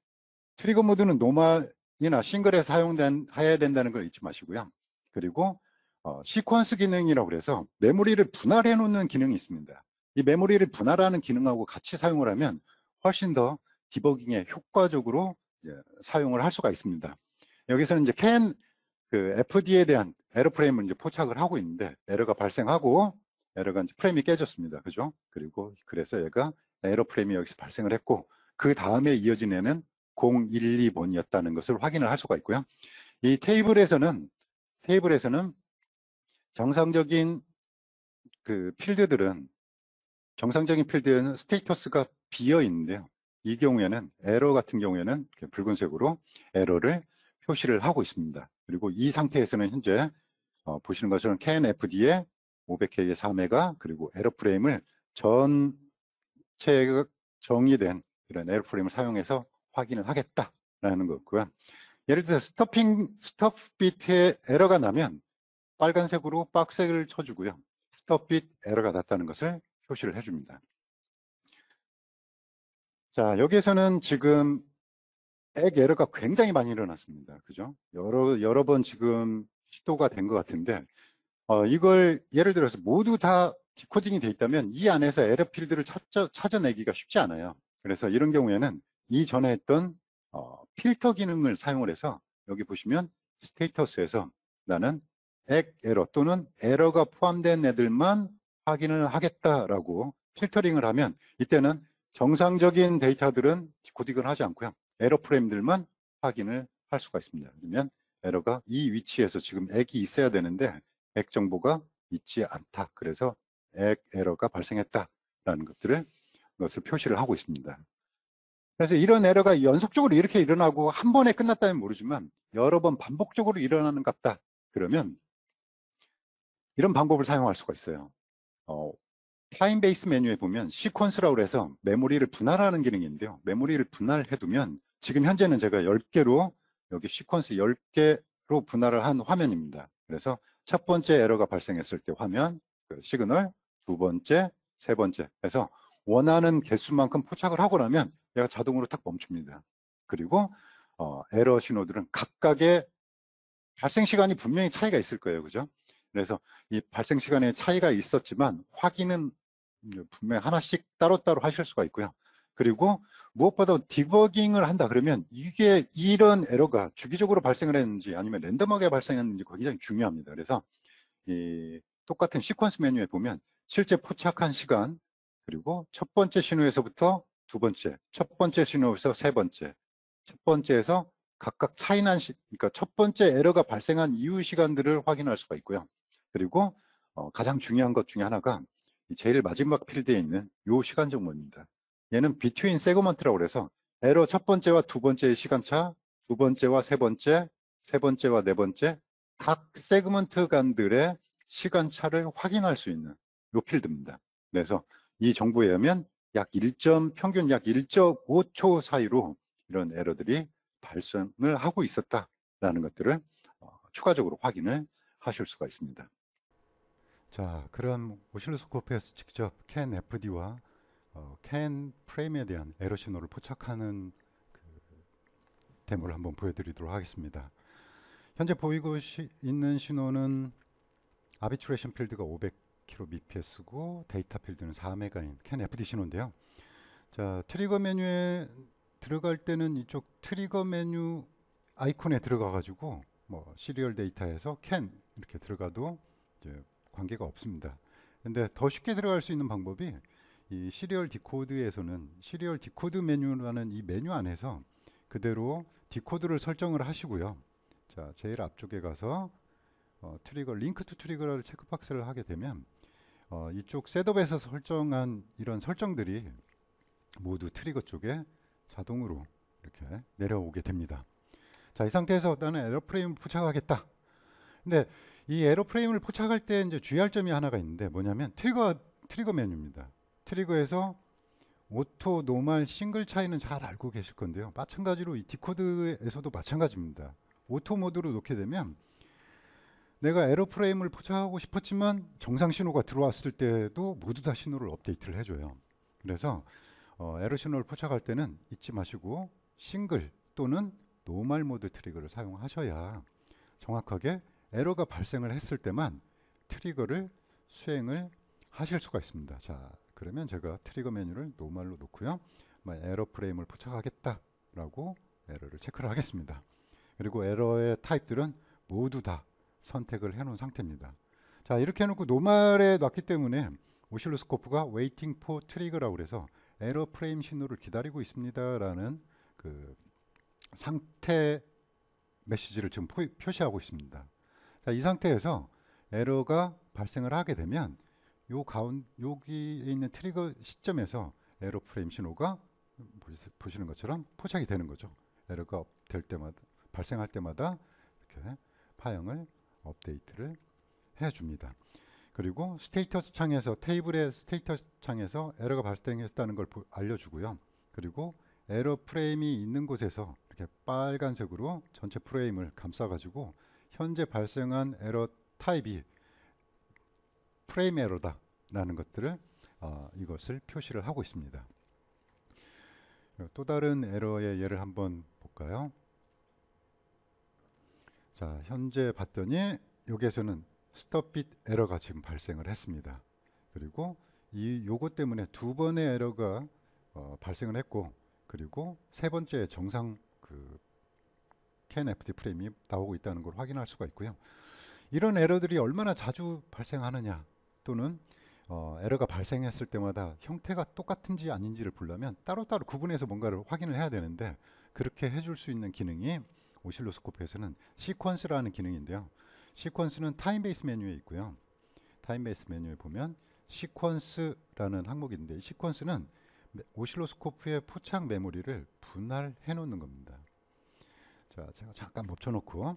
트리거 모드는 노멀이나 싱글에 사용된 해야 된다는 걸 잊지 마시고요. 그리고 어, 시퀀스 기능이라고 해서 메모리를 분할해 놓는 기능이 있습니다. 이 메모리를 분할하는 기능하고 같이 사용을 하면 훨씬 더 디버깅에 효과적으로 사용을 할 수가 있습니다. 여기서는 이제 캔그 FD에 대한 에러 프레임을 이제 포착을 하고 있는데 에러가 발생하고 에러가 이제 프레임이 깨졌습니다. 그죠? 그리고 그래서 얘가 에러 프레임이 여기서 발생을 했고 그 다음에 이어진 애는 0 1 2번이었다는 것을 확인을 할 수가 있고요. 이 테이블에서는 테이블에서는 정상적인 그 필드들은 정상적인 필드에는 스테이터스가 비어 있는데요. 이 경우에는 에러 같은 경우에는 붉은색으로 에러를 표시를 하고 있습니다. 그리고 이 상태에서는 현재 어, 보시는 것처럼 KNFD의 500K의 3회가 그리고 에러프레임을 전체가 정의된 이런 에러프레임을 사용해서 확인을 하겠다라는 거고요. 예를 들어서 스토핑, 스톱 비트에 에러가 나면 빨간색으로 빡색을 쳐주고요. 스톱 비트 에러가 났다는 것을 표시를 해줍니다. 자, 여기에서는 지금 액 에러가 굉장히 많이 일어났습니다. 그죠? 여러, 여러 번 지금 시도가 된 것 같은데, 어, 이걸 예를 들어서 모두 다 디코딩이 돼 있다면 이 안에서 에러 필드를 찾아, 찾아내기가 쉽지 않아요. 그래서 이런 경우에는 이전에 했던 어, 필터 기능을 사용을 해서 여기 보시면 스테이터스에서 나는 액 에러 또는 에러가 포함된 애들만 확인을 하겠다라고 필터링을 하면 이때는 정상적인 데이터들은 디코딩을 하지 않고요. 에러 프레임들만 확인을 할 수가 있습니다. 그러면 에러가 이 위치에서 지금 액이 있어야 되는데 액 정보가 있지 않다. 그래서 액 에러가 발생했다라는 것들을 것을 표시를 하고 있습니다. 그래서 이런 에러가 연속적으로 이렇게 일어나고 한 번에 끝났다면 모르지만 여러 번 반복적으로 일어나는 것 같다. 그러면 이런 방법을 사용할 수가 있어요. 어, 타임 베이스 메뉴에 보면 시퀀스라고 해서 메모리를 분할하는 기능인데요. 메모리를 분할해두면 지금 현재는 제가 10개로 여기 시퀀스 10개로 분할을 한 화면입니다. 그래서 첫 번째 에러가 발생했을 때 화면, 그 시그널, 두 번째, 세 번째 해서 원하는 개수만큼 포착을 하고 나면 얘가 자동으로 탁 멈춥니다. 그리고 어, 에러 신호들은 각각의 발생 시간이 분명히 차이가 있을 거예요. 그죠? 그래서 이 발생 시간에 차이가 있었지만 확인은 분명 하나씩 따로따로 하실 수가 있고요. 그리고 무엇보다 디버깅을 한다 그러면 이게 이런 에러가 주기적으로 발생을 했는지 아니면 랜덤하게 발생했는지 굉장히 중요합니다. 그래서 이 똑같은 시퀀스 메뉴에 보면 실제 포착한 시간 그리고 첫 번째 신호에서부터 두 번째, 첫 번째 신호에서 세 번째, 첫 번째에서 각각 차이난 시, 그러니까 첫 번째 에러가 발생한 이후 시간들을 확인할 수가 있고요. 그리고 어, 가장 중요한 것 중에 하나가 제일 마지막 필드에 있는 요 시간 정보입니다. 얘는 비트윈 세그먼트라고 그래서 에러 첫 번째와 두 번째의 시간차, 두 번째와 세 번째, 세 번째와 네 번째 각 세그먼트 간들의 시간차를 확인할 수 있는 요 필드입니다. 그래서 이 정보에 의하면 약 1점, 평균 약 1.5초 사이로 이런 에러들이 발생을 하고 있었다라는 것들을 어, 추가적으로 확인을 하실 수가 있습니다. 자, 그럼 오실로스코프에서 직접 캔 FD와 어, c 프레임에 대한 에러 신호를 포착하는 그 데모를 한번 보여드리도록 하겠습니다. 현재 보이고 시, 있는 신호는 아비츄레이션 필드가 500kbps고 데이터 필드는 4메가인 c FD 신호인데요. 자, 트리거 메뉴에 들어갈 때는 이쪽 트리거 메뉴 아이콘에 들어가 가지고 뭐 시리얼 데이터에서 c 이렇게 들어가도 이제 관계가 없습니다. 근데 더 쉽게 들어갈 수 있는 방법이 이 시리얼 디코드에서는 시리얼 디코드 메뉴라는 이 메뉴 안에서 그대로 디코드를 설정을 하시고요. 자, 제일 앞쪽에 가서 어, 트리거 링크 투 트리거를 체크박스를 하게 되면 어, 이쪽 셋업에서 설정한 이런 설정들이 모두 트리거 쪽에 자동으로 이렇게 내려오게 됩니다. 자, 이 상태에서 나는 에어프레임 부착하겠다. 근데 이에러프레임을 포착할 때 이제 주의할 점이 하나가 있는데 뭐냐면 트리거 트리거 메뉴입니다. 트리거에서 오토, 노말, 싱글 차이는 잘 알고 계실 건데요. 마찬가지로 이 디코드에서도 마찬가지입니다. 오토 모드로 놓게 되면 내가 에러프레임을 포착하고 싶었지만 정상 신호가 들어왔을 때도 모두 다 신호를 업데이트를 해줘요. 그래서 어, 에러 신호를 포착할 때는 잊지 마시고 싱글 또는 노말 모드 트리거를 사용하셔야 정확하게 에러가 발생을 했을 때만 트리거를 수행을 하실 수가 있습니다. 자, 그러면 제가 트리거 메뉴를 노말로 놓고요. 에러 프레임을 포착하겠다라고 에러를 체크를 하겠습니다. 그리고 에러의 타입들은 모두 다 선택을 해놓은 상태입니다. 자, 이렇게 해놓고 노말에 놨기 때문에 오실로스코프가 waiting for trigger라고 그래서 에러 프레임 신호를 기다리고 있습니다라는 그 상태 메시지를 지금 포, 표시하고 있습니다. 자, 이 상태에서 에러가 발생을 하게 되면 요 가운 여기에 있는 트리거 시점에서 에러 프레임 신호가 보시는 것처럼 포착이 되는 거죠. 에러가 될 때마다 발생할 때마다 이렇게 파형을 업데이트를 해 줍니다. 그리고 스테이터스 창에서 테이블의 스테이터스 창에서 에러가 발생했다는 걸 알려주고요. 그리고 에러 프레임이 있는 곳에서 이렇게 빨간색으로 전체 프레임을 감싸가지고 현재 발생한 에러 타입이 프레임 에러다라는 것들을 어, 이것을 표시를 하고 있습니다. 또 다른 에러의 예를 한번 볼까요? 자, 현재 봤더니 여기에서는 스톱빗 에러가 지금 발생을 했습니다. 그리고 이 요거 때문에 두 번의 에러가 어, 발생을 했고 그리고 세 번째 정상 그 n FT 프레임이 나오고 있다는 걸 확인할 수가 있고요. 이런 에러들이 얼마나 자주 발생하느냐 또는 어, 에러가 발생했을 때마다 형태가 똑같은지 아닌지를 보려면 따로따로 구분해서 뭔가를 확인을 해야 되는데 그렇게 해줄 수 있는 기능이 오실로스코프에서는 시퀀스라는 기능인데요. 시퀀스는 타임 베이스 메뉴에 있고요. 타임 베이스 메뉴에 보면 시퀀스라는 항목인데 시퀀스는 오실로스코프의 포착 메모리를 분할해 놓는 겁니다. 자, 그러니까 제가 잠깐 멈춰놓고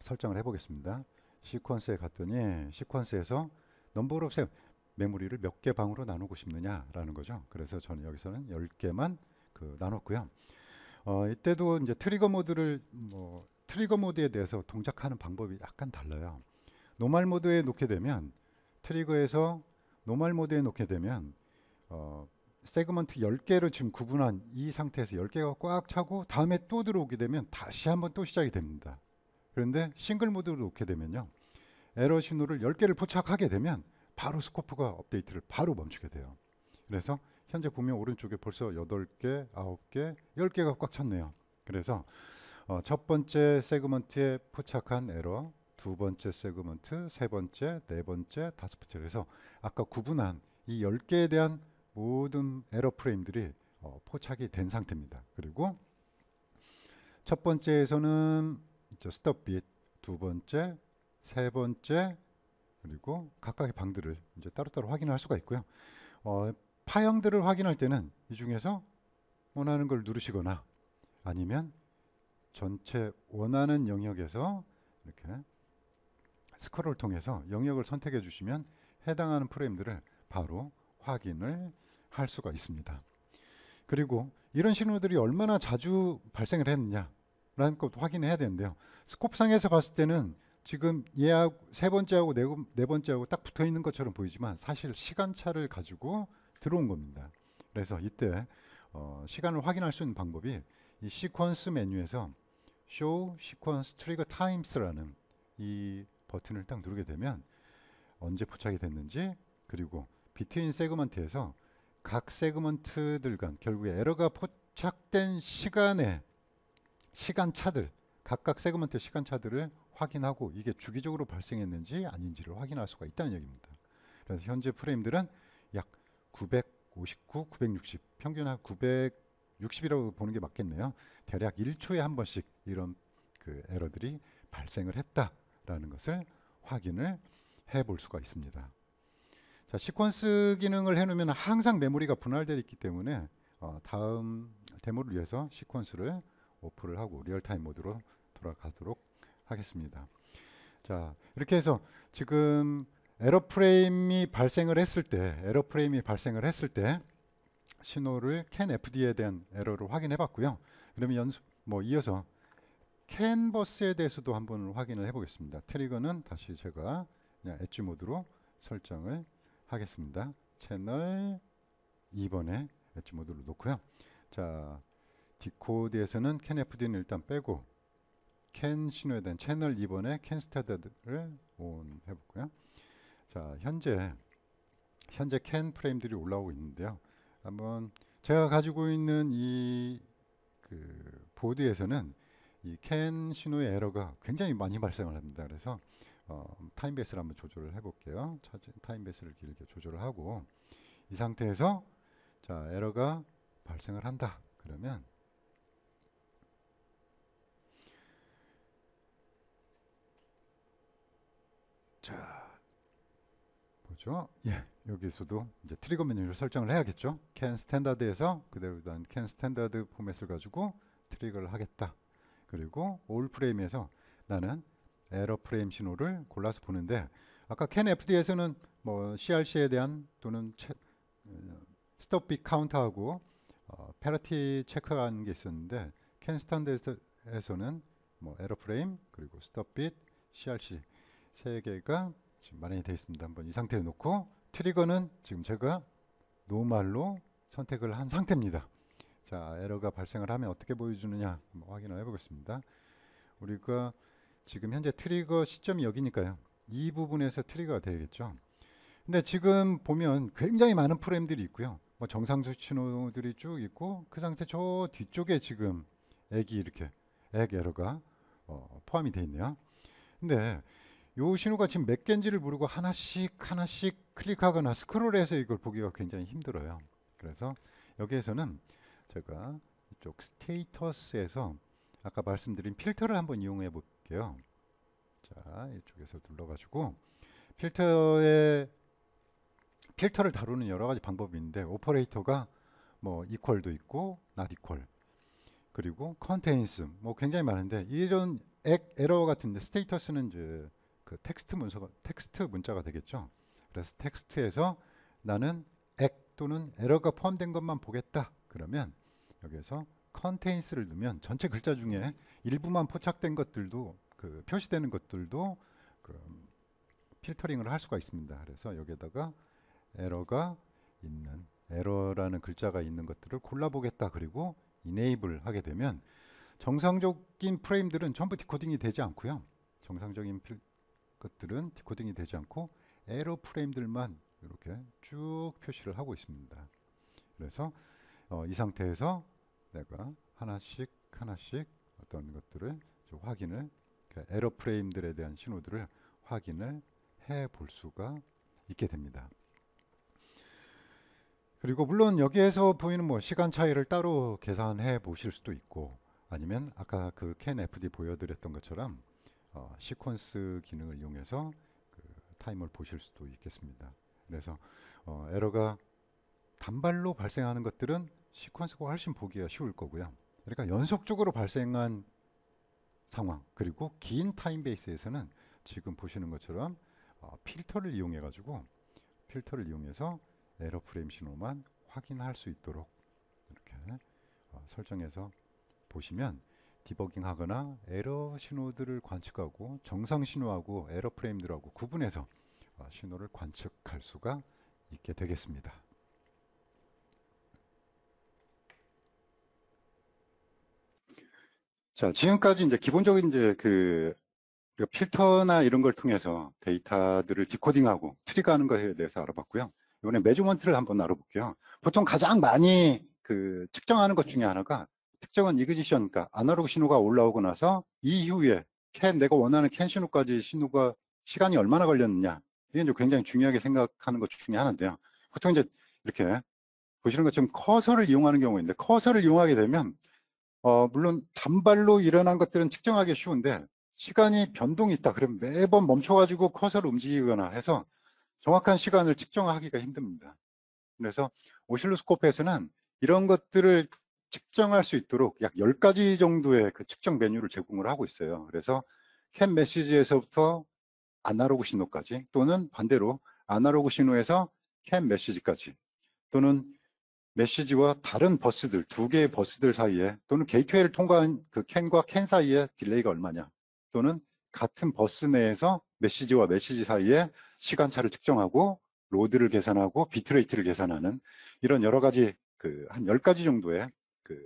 설정을 해보겠습니다. 시퀀스에 갔더니 시퀀스에서 넘버 오브 셈 메모리를 몇 개 방으로 나누고 싶느냐라는 거죠. 그래서 저는 여기서는 10개만 그 나눴고요. 어, 이때도 이제 트리거 모드를 뭐 트리거 모드에 대해서 동작하는 방법이 약간 달라요. 노말 모드에 놓게 되면 트리거에서 노말 모드에 놓게 되면 어, 세그먼트 10개로 지금 구분한 이 상태에서 10개가 꽉 차고 다음에 또 들어오게 되면 다시 한번 또 시작이 됩니다. 그런데 싱글 모드로 놓게 되면요. 에러 신호를 10개를 포착하게 되면 바로 스코프가 업데이트를 바로 멈추게 돼요. 그래서 현재 보면 오른쪽에 벌써 8개, 9개, 10개가 꽉 찼네요. 그래서 어, 첫 번째 세그먼트에 포착한 에러, 두 번째 세그먼트, 세 번째, 네 번째, 다섯 번째 그래서 아까 구분한 이 10개에 대한 모든 에러프레임들이 어, 포착이 된 상태입니다. 그리고 첫 번째에서는 스톱빗, 두 번째, 세 번째, 그리고 각각의 방들을 이제 따로따로 확인할 수가 있고요. 어, 파형들을 확인할 때는 이 중에서 원하는 걸 누르시거나 아니면 전체 원하는 영역에서 이렇게 스크롤을 통해서 영역을 선택해 주시면 해당하는 프레임들을 바로 확인을 할 수가 있습니다. 그리고 이런 신호들이 얼마나 자주 발생을 했느냐라는 것도 확인해야 되는데요. 스콥상에서 봤을 때는 지금 얘하고 세 번째하고 네, 네 번째하고 딱 붙어 있는 것처럼 보이지만 사실 시간차를 가지고 들어온 겁니다. 그래서 이때 어, 시간을 확인할 수 있는 방법이 이 시퀀스 메뉴에서 Show Sequence Trigger Times라는 이 버튼을 딱 누르게 되면 언제 포착이 됐는지 그리고 비트인 세그먼트에서 각 세그먼트들 간 결국에 에러가 포착된 시간에 시간차들 각각 세그먼트 시간차들을 확인하고 이게 주기적으로 발생했는지 아닌지를 확인할 수가 있다는 얘기입니다. 그래서 현재 프레임들은 약 959, 960 평균 한 960이라고 보는 게 맞겠네요. 대략 1초에 한 번씩 이런 그 에러들이 발생을 했다라는 것을 확인을 해 볼 수가 있습니다. 자, 시퀀스 기능을 해놓으면 항상 메모리가 분할되어 있기 때문에 어, 다음 데모를 위해서 시퀀스를 오프를 하고 리얼타임 모드로 돌아가도록 하겠습니다. 자, 이렇게 해서 지금 에러 프레임이 발생을 했을 때, 에러 프레임이 발생을 했을 때 신호를 캔 FD에 대한 에러를 확인해 봤고요. 그러면 연습 뭐 이어서 캔버스에 대해서도 한번 확인을 해 보겠습니다. 트리거는 다시 제가 그냥 엣지 모드로 설정을 하겠습니다. 채널 2번에 엣지 모드로 놓고요. 자, 디코드에서는 캔FD는 일단 빼고 캔 신호에 대한 채널 2번에 캔 스타드를 온 해볼고요. 자, 현재 현재 캔 프레임들이 올라오고 있는데요. 한번 제가 가지고 있는 이그 보드에서는 이캔 신호의 에러가 굉장히 많이 발생을 합니다. 그래서 어, 타임 베스를 한번 조절을 해볼게요. 타임 베스를 길게 조절을 하고 이 상태에서 자 에러가 발생을 한다. 그러면 자 보죠. 예, 여기서도 이제 트리거 메뉴를 설정을 해야겠죠. 캔 스탠다드에서 그대로 일단 캔 스탠다드 포맷을 가지고 트리거를 하겠다. 그리고 올 프레임에서 나는 에러 프레임 신호를 골라서 보는데 아까 캔 FD에서는 뭐 CRC에 대한 또는 어, 스톱 빅카운터하고 어, 패러티 체크하는게 있었는데 캔 스탠드에서는 뭐 에러 프레임 그리고 스톱 빗 CRC 세 개가 지금 마련이 되어 있습니다. 한번 이 상태에 놓고 트리거는 지금 제가 노말로 선택을 한 상태입니다. 자 에러가 발생을 하면 어떻게 보여주느냐 한번 확인을 해보겠습니다. 우리가 지금 현재 트리거 시점이 여기니까요. 이 부분에서 트리거가 되겠죠. 근데 지금 보면 굉장히 많은 프레임들이 있고요. 뭐 정상수 신호들이 쭉 있고 그 상태 저 뒤쪽에 지금 액이 이렇게 액 에러가 어, 포함이 돼 있네요. 근데 요 신호가 지금 몇 개인지를 모르고 하나씩 하나씩 클릭하거나 스크롤해서 이걸 보기가 굉장히 힘들어요. 그래서 여기에서는 제가 이쪽 스테이터스에서 아까 말씀드린 필터를 한번 이용해 볼게요. 할게요. 자, 이쪽에서 눌러가지고 필터에 필터를 다루는 여러 가지 방법이 있는데 오퍼레이터가 뭐 이퀄도 있고 not equal 그리고 컨테인스 뭐 굉장히 많은데 이런 액 에러 같은 데 스테이터스는 이제 그 텍스트 문서가 텍스트 문자가 되겠죠. 그래서 텍스트에서 나는 액 또는 에러가 포함된 것만 보겠다. 그러면 여기에서 컨테인스를 넣으면 전체 글자 중에 일부만 포착된 것들도 그 표시되는 것들도 그 필터링을 할 수가 있습니다. 그래서 여기에다가 에러가 있는 에러라는 글자가 있는 것들을 골라보겠다. 그리고 이네이블 하게 되면 정상적인 프레임들은 전부 디코딩이 되지 않고요. 정상적인 것들은 디코딩이 되지 않고 에러 프레임들만 이렇게 쭉 표시를 하고 있습니다. 그래서 어, 이 상태에서 내가 하나씩 하나씩 어떤 것들을 좀 확인을 그러니까 에러 프레임들에 대한 신호들을 확인을 해 볼 수가 있게 됩니다. 그리고 물론 여기에서 보이는 뭐 시간 차이를 따로 계산해 보실 수도 있고 아니면 아까 그 캔 FD 보여드렸던 것처럼 어, 시퀀스 기능을 이용해서 그타이머 보실 수도 있겠습니다. 그래서 어, 에러가 단발로 발생하는 것들은 시퀀스가 훨씬 보기가 쉬울 거고요. 그러니까 연속적으로 발생한 상황 그리고 긴 타임 베이스에서는 지금 보시는 것처럼 어, 필터를 이용해 가지고 필터를 이용해서 에러 프레임 신호만 확인할 수 있도록 이렇게 어, 설정해서 보시면 디버깅 하거나 에러 신호들을 관측하고 정상 신호하고 에러 프레임들하고 구분해서 어, 신호를 관측할 수가 있게 되겠습니다. 자, 지금까지 이제 기본적인 이제 그 필터나 이런 걸 통해서 데이터들을 디코딩하고 트리거하는 것에 대해서 알아봤고요. 이번에 매주먼트를 한번 알아볼게요. 보통 가장 많이 그 측정하는 것 중에 하나가 특정한 이그지션, 그러니까 아날로그 신호가 올라오고 나서 이 이후에 캔, 내가 원하는 캔 신호까지 신호가 시간이 얼마나 걸렸느냐. 이게 이제 굉장히 중요하게 생각하는 것 중에 하나인데요. 보통 이제 이렇게 보시는 것처럼 커서를 이용하는 경우인데 커서를 이용하게 되면 어, 물론 단발로 일어난 것들은 측정하기 쉬운데 시간이 변동이 있다. 그러면 매번 멈춰가지고 커서를 움직이거나 해서 정확한 시간을 측정하기가 힘듭니다. 그래서 오실로스코프에서는 이런 것들을 측정할 수 있도록 약 10가지 정도의 그 측정 메뉴를 제공을 하고 있어요. 그래서 캔 메시지에서부터 아날로그 신호까지 또는 반대로 아날로그 신호에서 캔 메시지까지 또는 메시지와 다른 버스들 두 개의 버스들 사이에 또는 게이트웨이를 통과한 그 캔과 캔 사이에 딜레이가 얼마냐 또는 같은 버스 내에서 메시지와 메시지 사이에 시간차를 측정하고 로드를 계산하고 비트레이트를 계산하는 이런 여러 가지 그 한 열가지 정도의 그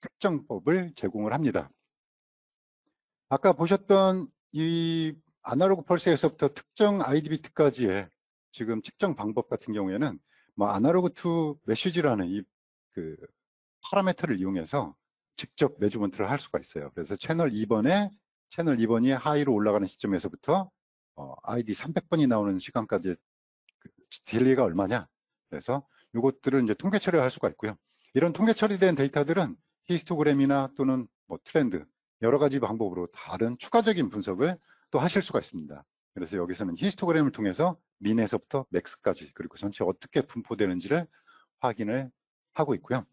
특정법을 제공을 합니다. 아까 보셨던 이 아날로그 펄스에서부터 특정 i d 비트까지의 지금 측정 방법 같은 경우에는 뭐 아날로그 투 메시지라는 이 그 파라메터를 이용해서 직접 매주먼트를 할 수가 있어요. 그래서 채널 2번에 채널 2번이 하이로 올라가는 시점에서부터 어, 아이디 300번이 나오는 시간까지 그 딜레이가 얼마냐. 그래서 이것들을 이제 통계 처리할 수가 있고요. 이런 통계 처리된 데이터들은 히스토그램이나 또는 뭐 트렌드 여러 가지 방법으로 다른 추가적인 분석을 또 하실 수가 있습니다. 그래서 여기서는 히스토그램을 통해서 민에서부터 맥스까지 그리고 전체 어떻게 분포되는지를 확인을 하고 있고요.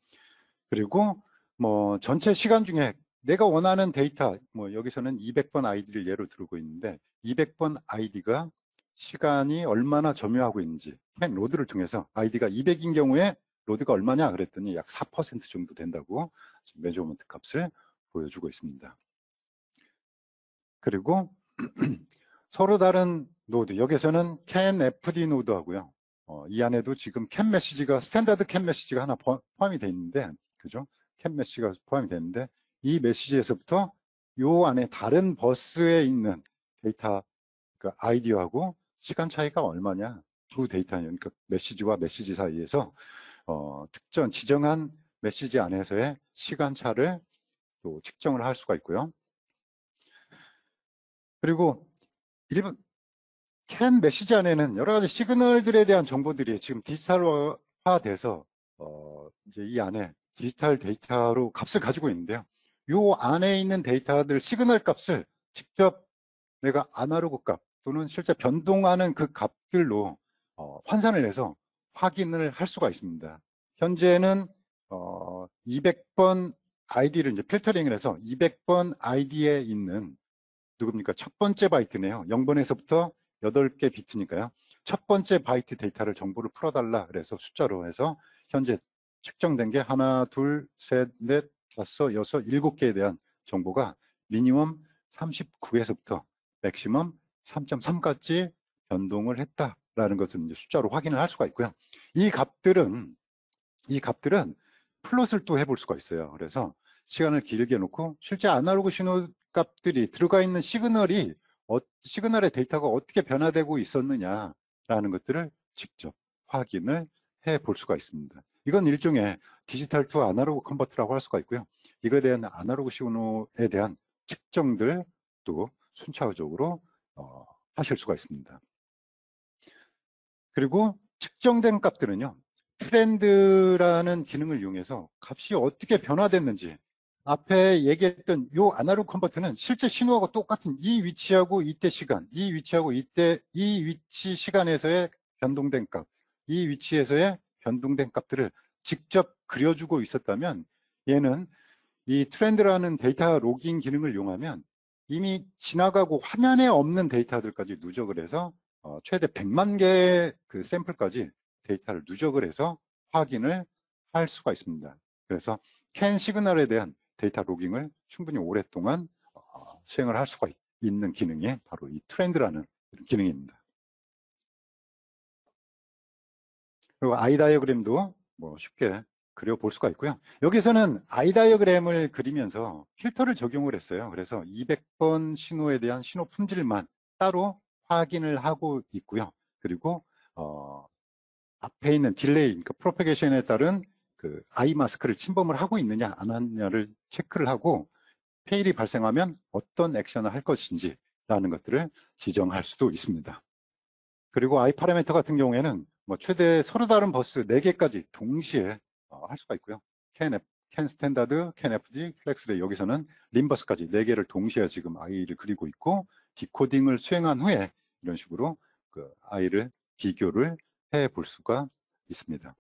그리고 뭐 전체 시간 중에 내가 원하는 데이터 뭐 여기서는 200번 아이디를 예로 들고 있는데 200번 아이디가 시간이 얼마나 점유하고 있는지 맨 로드를 통해서 아이디가 200인 경우에 로드가 얼마냐 그랬더니 약 4% 정도 된다고 매저먼트 값을 보여주고 있습니다. 그리고 서로 다른 노드, 여기서는 can fd 노드 하고요. 어, 이 안에도 지금 can 메시지가, 스탠다드 can 메시지가 하나 포함이 돼 있는데, 그죠? can 메시지가 포함이 되는데, 이 메시지에서부터 요 안에 다른 버스에 있는 데이터, 그 아이디어하고 시간 차이가 얼마냐. 두 데이터, 그러니까 메시지와 메시지 사이에서, 어, 특정, 지정한 메시지 안에서의 시간차를 또 측정을 할 수가 있고요. 그리고 일반 캔 메시지 안에는 여러 가지 시그널들에 대한 정보들이 지금 디지털화돼서 어 이제 이 안에 디지털 데이터로 값을 가지고 있는데요. 요 안에 있는 데이터들 시그널 값을 직접 내가 아날로그 값 또는 실제 변동하는 그 값들로 어 환산을 해서 확인을 할 수가 있습니다. 현재는 어 200번 아이디를 이제 필터링을 해서 200번 아이디에 있는 누굽니까? 첫 번째 바이트네요. 0번에서부터 8개 비트니까요. 첫 번째 바이트 데이터를 정보를 풀어달라 그래서 숫자로 해서 현재 측정된 게 하나, 둘, 셋, 넷, 다섯, 여섯, 일곱 개에 대한 정보가 미니멈 39에서부터 맥시멈 3.3까지 변동을 했다라는 것을 이제 숫자로 확인을 할 수가 있고요. 이 값들은 이 값들은 플롯을 또 해볼 수가 있어요. 그래서 시간을 길게 놓고 실제 아날로그 신호 값들이 들어가 있는 시그널이 어, 시그널의 데이터가 어떻게 변화되고 있었느냐라는 것들을 직접 확인을 해 볼 수가 있습니다. 이건 일종의 디지털 투 아날로그 컨버트라고 할 수가 있고요. 이거에 대한 아날로그 시그널에 대한 측정들 또 순차적으로 어, 하실 수가 있습니다. 그리고 측정된 값들은요. 트렌드라는 기능을 이용해서 값이 어떻게 변화됐는지 앞에 얘기했던 요 아날로그 컨버터는 실제 신호하고 똑같은 이 위치하고 이때 시간, 이 위치하고 이때 이 위치 시간에서의 변동된 값, 이 위치에서의 변동된 값들을 직접 그려주고 있었다면 얘는 이 트렌드라는 데이터 로깅 기능을 이용하면 이미 지나가고 화면에 없는 데이터들까지 누적을 해서 어, 최대 100만 개의 그 샘플까지 데이터를 누적을 해서 확인을 할 수가 있습니다. 그래서 캔 시그널에 대한 데이터 로깅을 충분히 오랫동안 어, 수행을 할 수가 있, 있는 기능이 바로 이 트렌드라는 기능입니다. 그리고 아이 다이어그램도 뭐 쉽게 그려볼 수가 있고요. 여기서는 아이 다이어그램을 그리면서 필터를 적용을 했어요. 그래서 200번 신호에 대한 신호 품질만 따로 확인을 하고 있고요. 그리고 어, 앞에 있는 딜레이, 그러니까 프로페게이션에 따른 그 아이 마스크를 침범을 하고 있느냐 안 하느냐를 체크를 하고 페일이 발생하면 어떤 액션을 할 것인지라는 것들을 지정할 수도 있습니다. 그리고 아이 파라미터 같은 경우에는 뭐 최대 서로 다른 버스 4개까지 동시에 어, 할 수가 있고요. 캔, 캔 스탠다드, 캔 FD, 플렉스레 여기서는 림버스까지 4개를 동시에 지금 아이를 그리고 있고 디코딩을 수행한 후에 이런 식으로 그 아이를 비교를 해 볼 수가 있습니다.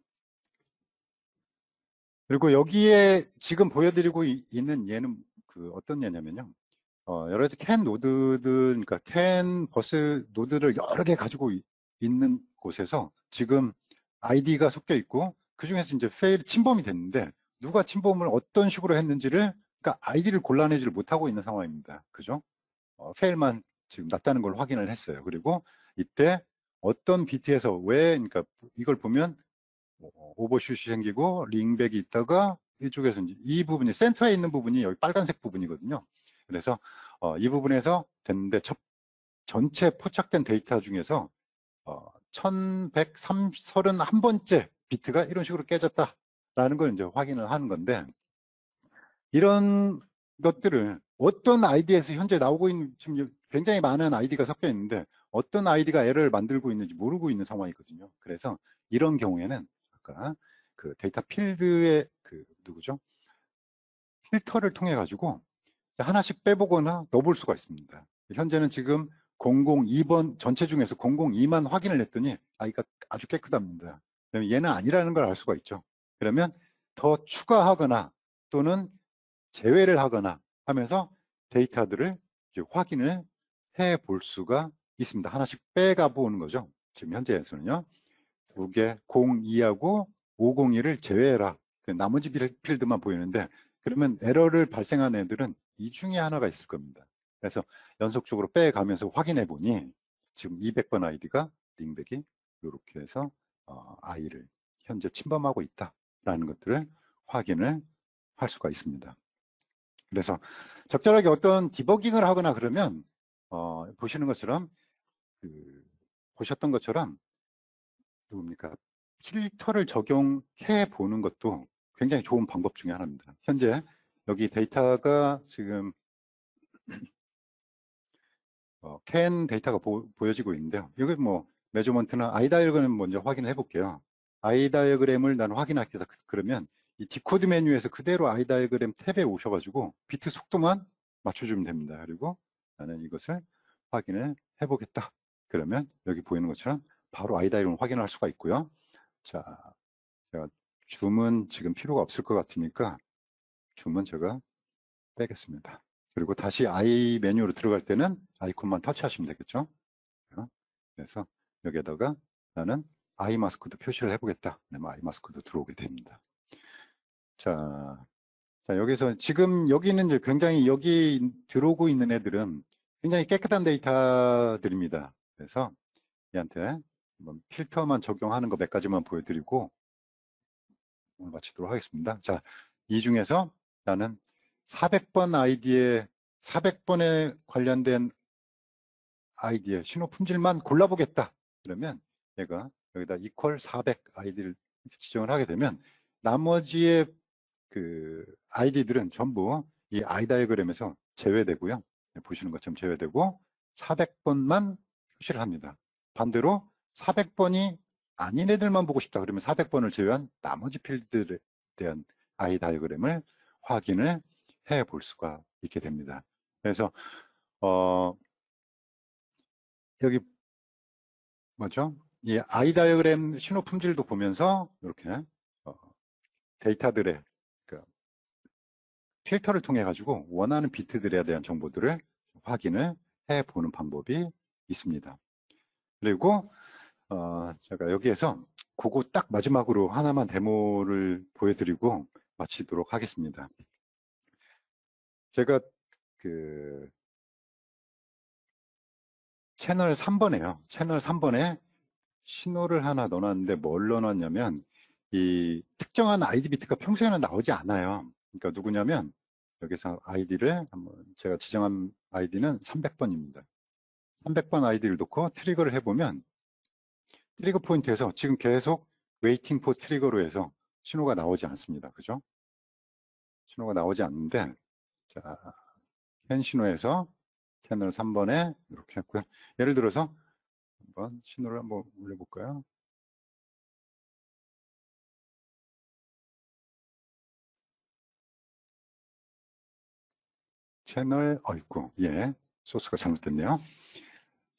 그리고 여기에 지금 보여드리고 있는 얘는 그 어떤 얘냐면요. 어, 여러 가지 캔 노드들, 그러니까 캔 버스 노드를 여러 개 가지고 있는 곳에서 지금 아이디가 섞여 있고 그 중에서 이제 페일 침범이 됐는데 누가 침범을 어떤 식으로 했는지를 그러니까 아이디를 골라내지를 못하고 있는 상황입니다. 그죠? 어, 페일만 지금 났다는 걸 확인을 했어요. 그리고 이때 어떤 비트에서 왜 그러니까 이걸 보면 뭐 오버슛이 생기고 링백이 있다가 이쪽에서 이 부분이 센터에 있는 부분이 여기 빨간색 부분이거든요. 그래서 어, 이 부분에서 됐는데 첫, 전체 포착된 데이터 중에서 어, 1131번째 비트가 이런 식으로 깨졌다라는 걸 이제 확인을 하는 건데 이런 것들을 어떤 아이디에서 현재 나오고 있는 지금 굉장히 많은 아이디가 섞여 있는데 어떤 아이디가 에러를 만들고 있는지 모르고 있는 상황이거든요. 그래서 이런 경우에는 아까 그 데이터 필드의 그 누구죠? 필터를 통해 가지고 하나씩 빼보거나 넣어볼 수가 있습니다. 현재는 지금 002번 전체 중에서 002만 확인을 했더니 아이가 아주 깨끗합니다. 그럼 얘는 아니라는 걸 알 수가 있죠. 그러면 더 추가하거나 또는 제외를 하거나 하면서 데이터들을 확인을 해 볼 수가 있습니다. 하나씩 빼가 보는 거죠. 지금 현재에서는요. 두 개, 02하고 501을 제외해라. 그 나머지 필드만 보이는데 그러면 에러를 발생한 애들은 이 중에 하나가 있을 겁니다. 그래서 연속적으로 빼가면서 확인해 보니 지금 200번 아이디가 링백이 이렇게 해서 어, 아이를 현재 침범하고 있다라는 것들을 확인을 할 수가 있습니다. 그래서 적절하게 어떤 디버깅을 하거나 그러면 어, 보시는 것처럼 그, 보셨던 것처럼 누굽니까? 필터를 적용해 보는 것도 굉장히 좋은 방법 중에 하나입니다. 현재 여기 데이터가 지금 어, 캔 데이터가 보, 여지고 있는데요. 여기 뭐매조먼트나 아이다이어그램 먼저 확인해 을 볼게요. 아이다이어그램을 나는 확인하겠다 그, 그러면 이 디코드 메뉴에서 그대로 아이다이어그램 탭에 오셔가지고 비트 속도만 맞춰주면 됩니다. 그리고 나는 이것을 확인을 해보겠다. 그러면 여기 보이는 것처럼 바로 아이다이름을확인할 수가 있고요. 자, 제가 줌은 지금 필요가 없을 것 같으니까 줌은 제가 빼겠습니다. 그리고 다시 아이 메뉴로 들어갈 때는 아이콘만 터치하시면 되겠죠. 그래서 여기에다가 나는 아이 마스크도 표시를 해보겠다. 아이 마스크도 들어오게 됩니다. 자, 자 여기서 지금 여기는 이제 굉장히 여기 들어오고 있는 애들은 굉장히 깨끗한 데이터들입니다. 그래서 얘한테 필터만 적용하는 거몇 가지만 보여드리고 오늘 마치도록 하겠습니다. 자, 이 중에서 나는 400번 아이디에 400번에 관련된 아이디의 신호 품질만 골라보겠다. 그러면 얘가 여기다 equal 400 아이디를 지정을 하게 되면 나머지의 그 아이디들은 전부 이 아이 다이그램에서 제외되고요. 보시는 것처럼 제외되고 400번만 표시를 합니다. 반대로 400번이 아닌 애들만 보고 싶다 그러면 400번을 제외한 나머지 필드에 대한 아이 다이그램을 확인을 해 볼 수가 있게 됩니다. 그래서 어 여기 뭐죠? 이 아이 다이그램 신호 품질도 보면서 이렇게 어 데이터들의 그 필터를 통해 가지고 원하는 비트들에 대한 정보들을 확인을 해 보는 방법이 있습니다. 그리고 어, 제가 여기에서 그거 딱 마지막으로 하나만 데모를 보여드리고 마치도록 하겠습니다. 제가 그 채널 3번에요. 채널 3번에 신호를 하나 넣어놨는데 뭘 넣어놨냐면 이 특정한 아이디 비트가 평소에는 나오지 않아요. 그러니까 누구냐면 여기서 아이디를 한번 제가 지정한 아이디는 300번입니다. 300번 아이디를 놓고 트리거를 해보면 트리거 포인트에서 지금 계속 웨이팅 포 트리거로 해서 신호가 나오지 않습니다. 그죠? 신호가 나오지 않는데 자, 캔 신호에서 채널 3번에 이렇게 했고요. 예를 들어서 한번 신호를 한번 올려볼까요? 채널 어 있고. 예 소스가 잘못됐네요.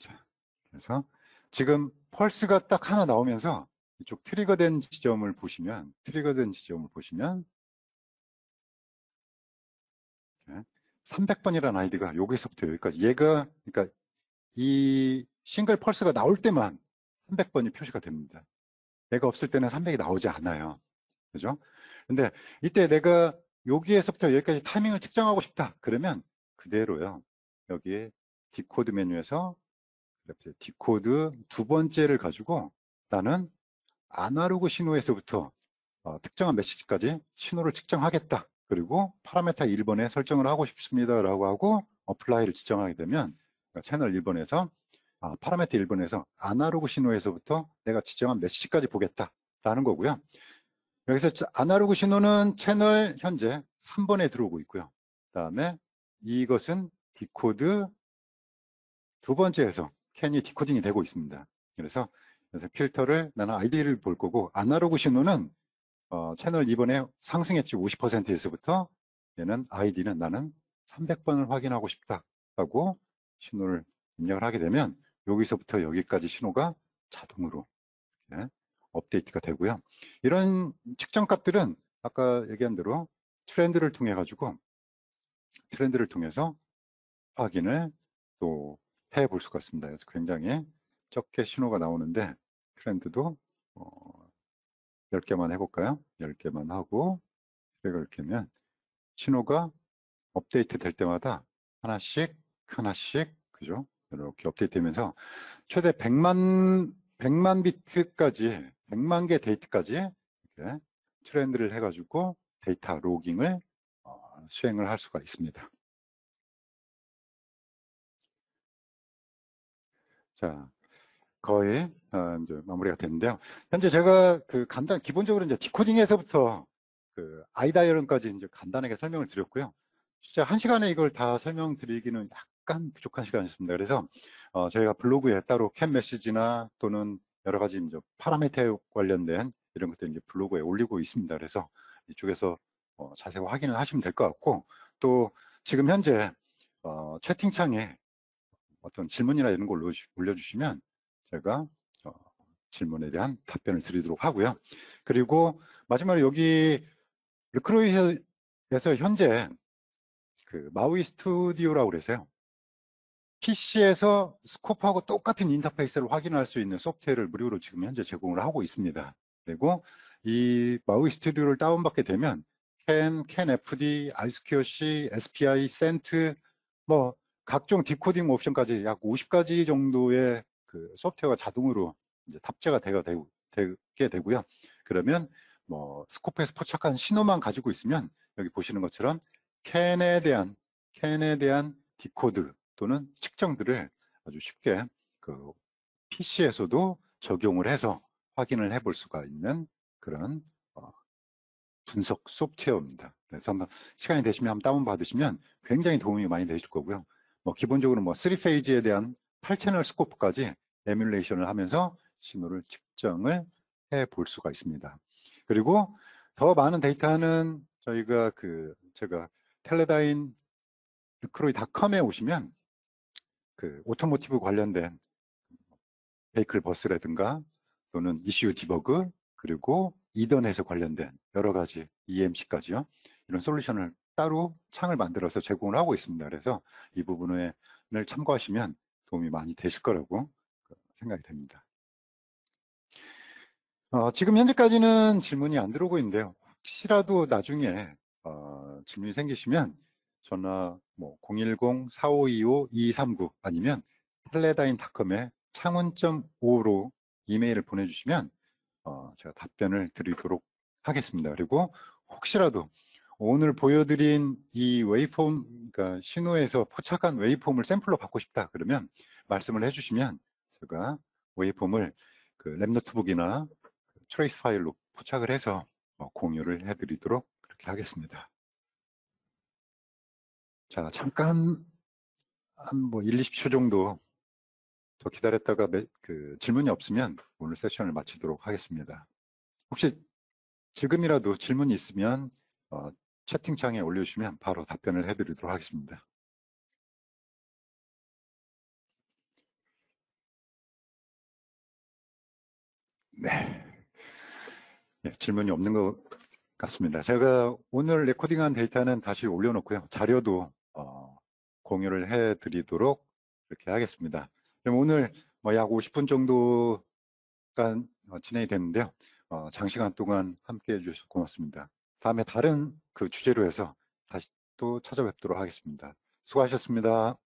자 그래서 지금 펄스가 딱 하나 나오면서 이쪽 트리거된 지점을 보시면 트리거된 지점을 보시면 300번이라는 아이디가 여기서부터 여기까지 얘가 그러니까 이 싱글 펄스가 나올 때만 300번이 표시가 됩니다. 내가 없을 때는 300이 나오지 않아요. 그죠? 근데 이때 내가 여기에서부터 여기까지 타이밍을 측정하고 싶다. 그러면 그대로요. 여기에 디코드 메뉴에서 이렇게 디코드 두 번째를 가지고 나는 아날로그 신호에서부터 어, 특정한 메시지까지 신호를 측정하겠다. 그리고 파라메타 1번에 설정을 하고 싶습니다. 라고 하고 어플라이를 지정하게 되면 채널 1번에서 아, 파라메타 1번에서 아날로그 신호에서부터 내가 지정한 메시지까지 보겠다라는 거고요. 여기서 아날로그 신호는 채널 현재 3번에 들어오고 있고요. 그 다음에 이것은 디코드 두 번째에서 캔이 디코딩이 되고 있습니다. 그래서 그래서 필터를 나는 아이디를 볼 거고 아날로그 신호는 어, 채널 이번에 상승했지 50%에서부터 얘는 아이디는 나는 300번을 확인하고 싶다라고 신호를 입력을 하게 되면 여기서부터 여기까지 신호가 자동으로 예, 업데이트가 되고요. 이런 측정 값들은 아까 얘기한 대로 트렌드를 통해 가지고 트렌드를 통해서 확인을 또 해볼 수가 있습니다. 그래서 굉장히 적게 신호가 나오는데 트렌드도 어, 10개만 해볼까요? 10개만 하고 트랙을 켜면 신호가 업데이트 될 때마다 하나씩 하나씩 그죠? 이렇게 업데이트 되면서 최대 100만 100만 비트까지 100만 개 데이트까지 이렇게 트렌드를 해가지고 데이터 로깅을 어 수행을 할 수가 있습니다. 자, 거의 어, 이제 마무리가 됐는데요. 현재 제가 그 간단 기본적으로 이제 디코딩에서부터 그 아이다이어론까지 이제 간단하게 설명을 드렸고요. 진짜 한 시간에 이걸 다 설명드리기는 약간 부족한 시간이었습니다. 그래서 어, 저희가 블로그에 따로 캔 메시지나 또는 여러 가지 이제 파라미터 관련된 이런 것들 이제 블로그에 올리고 있습니다. 그래서 이쪽에서 어, 자세히 확인을 하시면 될 것 같고 또 지금 현재 어, 채팅창에 어떤 질문이나 이런 걸 올려주시면 제가 어, 질문에 대한 답변을 드리도록 하고요. 그리고 마지막으로 여기 르크로이에서 현재 그 마우이 스튜디오라고 그래서요. PC에서 스코프하고 똑같은 인터페이스를 확인할 수 있는 소프트웨어를 무료로 지금 현재 제공을 하고 있습니다. 그리고 이 마우이 스튜디오를 다운받게 되면 캔, 캔FD, ISQC, SPI, 센트 뭐 각종 디코딩 옵션까지 약 50가지 정도의 그 소프트웨어가 자동으로 이제 탑재가 되가 되고 되게 되고요. 그러면 뭐 스코프에서 포착한 신호만 가지고 있으면 여기 보시는 것처럼 캔에 대한 캔에 대한 디코드 또는 측정들을 아주 쉽게 그 PC에서도 적용을 해서 확인을 해 볼 수가 있는 그런 어 분석 소프트웨어입니다. 그래서 한번 시간이 되시면 한번 다운 받으시면 굉장히 도움이 많이 되실 거고요. 뭐 기본적으로 뭐 3페이지에 대한 8채널 스코프까지 에뮬레이션을 하면서 신호를 측정을 해 볼 수가 있습니다. 그리고 더 많은 데이터는 저희가 그 제가 텔레다인 크로이닷컴에 오시면 그 오토모티브 관련된 베이클 버스라든가 또는 이슈 디버그 그리고 이던에서 관련된 여러 가지 EMC까지요 이런 솔루션을 따로 창을 만들어서 제공을 하고 있습니다. 그래서 이 부분을 참고하시면 도움이 많이 되실 거라고 생각이 됩니다. 어, 지금 현재까지는 질문이 안 들어오고 있는데요. 혹시라도 나중에 어, 질문이 생기시면 전화 뭐 0 1 0 4 5 2 5 2 3 9 아니면 텔레다인닷컴에 창원.5로 이메일을 보내주시면 어, 제가 답변을 드리도록 하겠습니다. 그리고 혹시라도 오늘 보여드린 이 웨이폼, 그러니까 신호에서 포착한 웨이폼을 샘플로 받고 싶다 그러면 말씀을 해주시면 제가 웨이폼을 그 랩노트북이나 그 트레이스 파일로 포착을 해서 어, 공유를 해드리도록 그렇게 하겠습니다. 자, 잠깐 한 뭐 1, 20초 정도 더 기다렸다가 매, 그 질문이 없으면 오늘 세션을 마치도록 하겠습니다. 혹시 지금이라도 질문이 있으면 어, 채팅창에 올려주시면 바로 답변을 해드리도록 하겠습니다. 네. 네. 질문이 없는 것 같습니다. 제가 오늘 레코딩한 데이터는 다시 올려놓고요. 자료도 어, 공유를 해드리도록 이렇게 하겠습니다. 그럼 오늘 뭐약 50분 정도간 진행이 됐는데요. 어, 장시간 동안 함께해 주셔서 고맙습니다. 다음에 다른 그 주제로 해서 다시 또 찾아뵙도록 하겠습니다. 수고하셨습니다.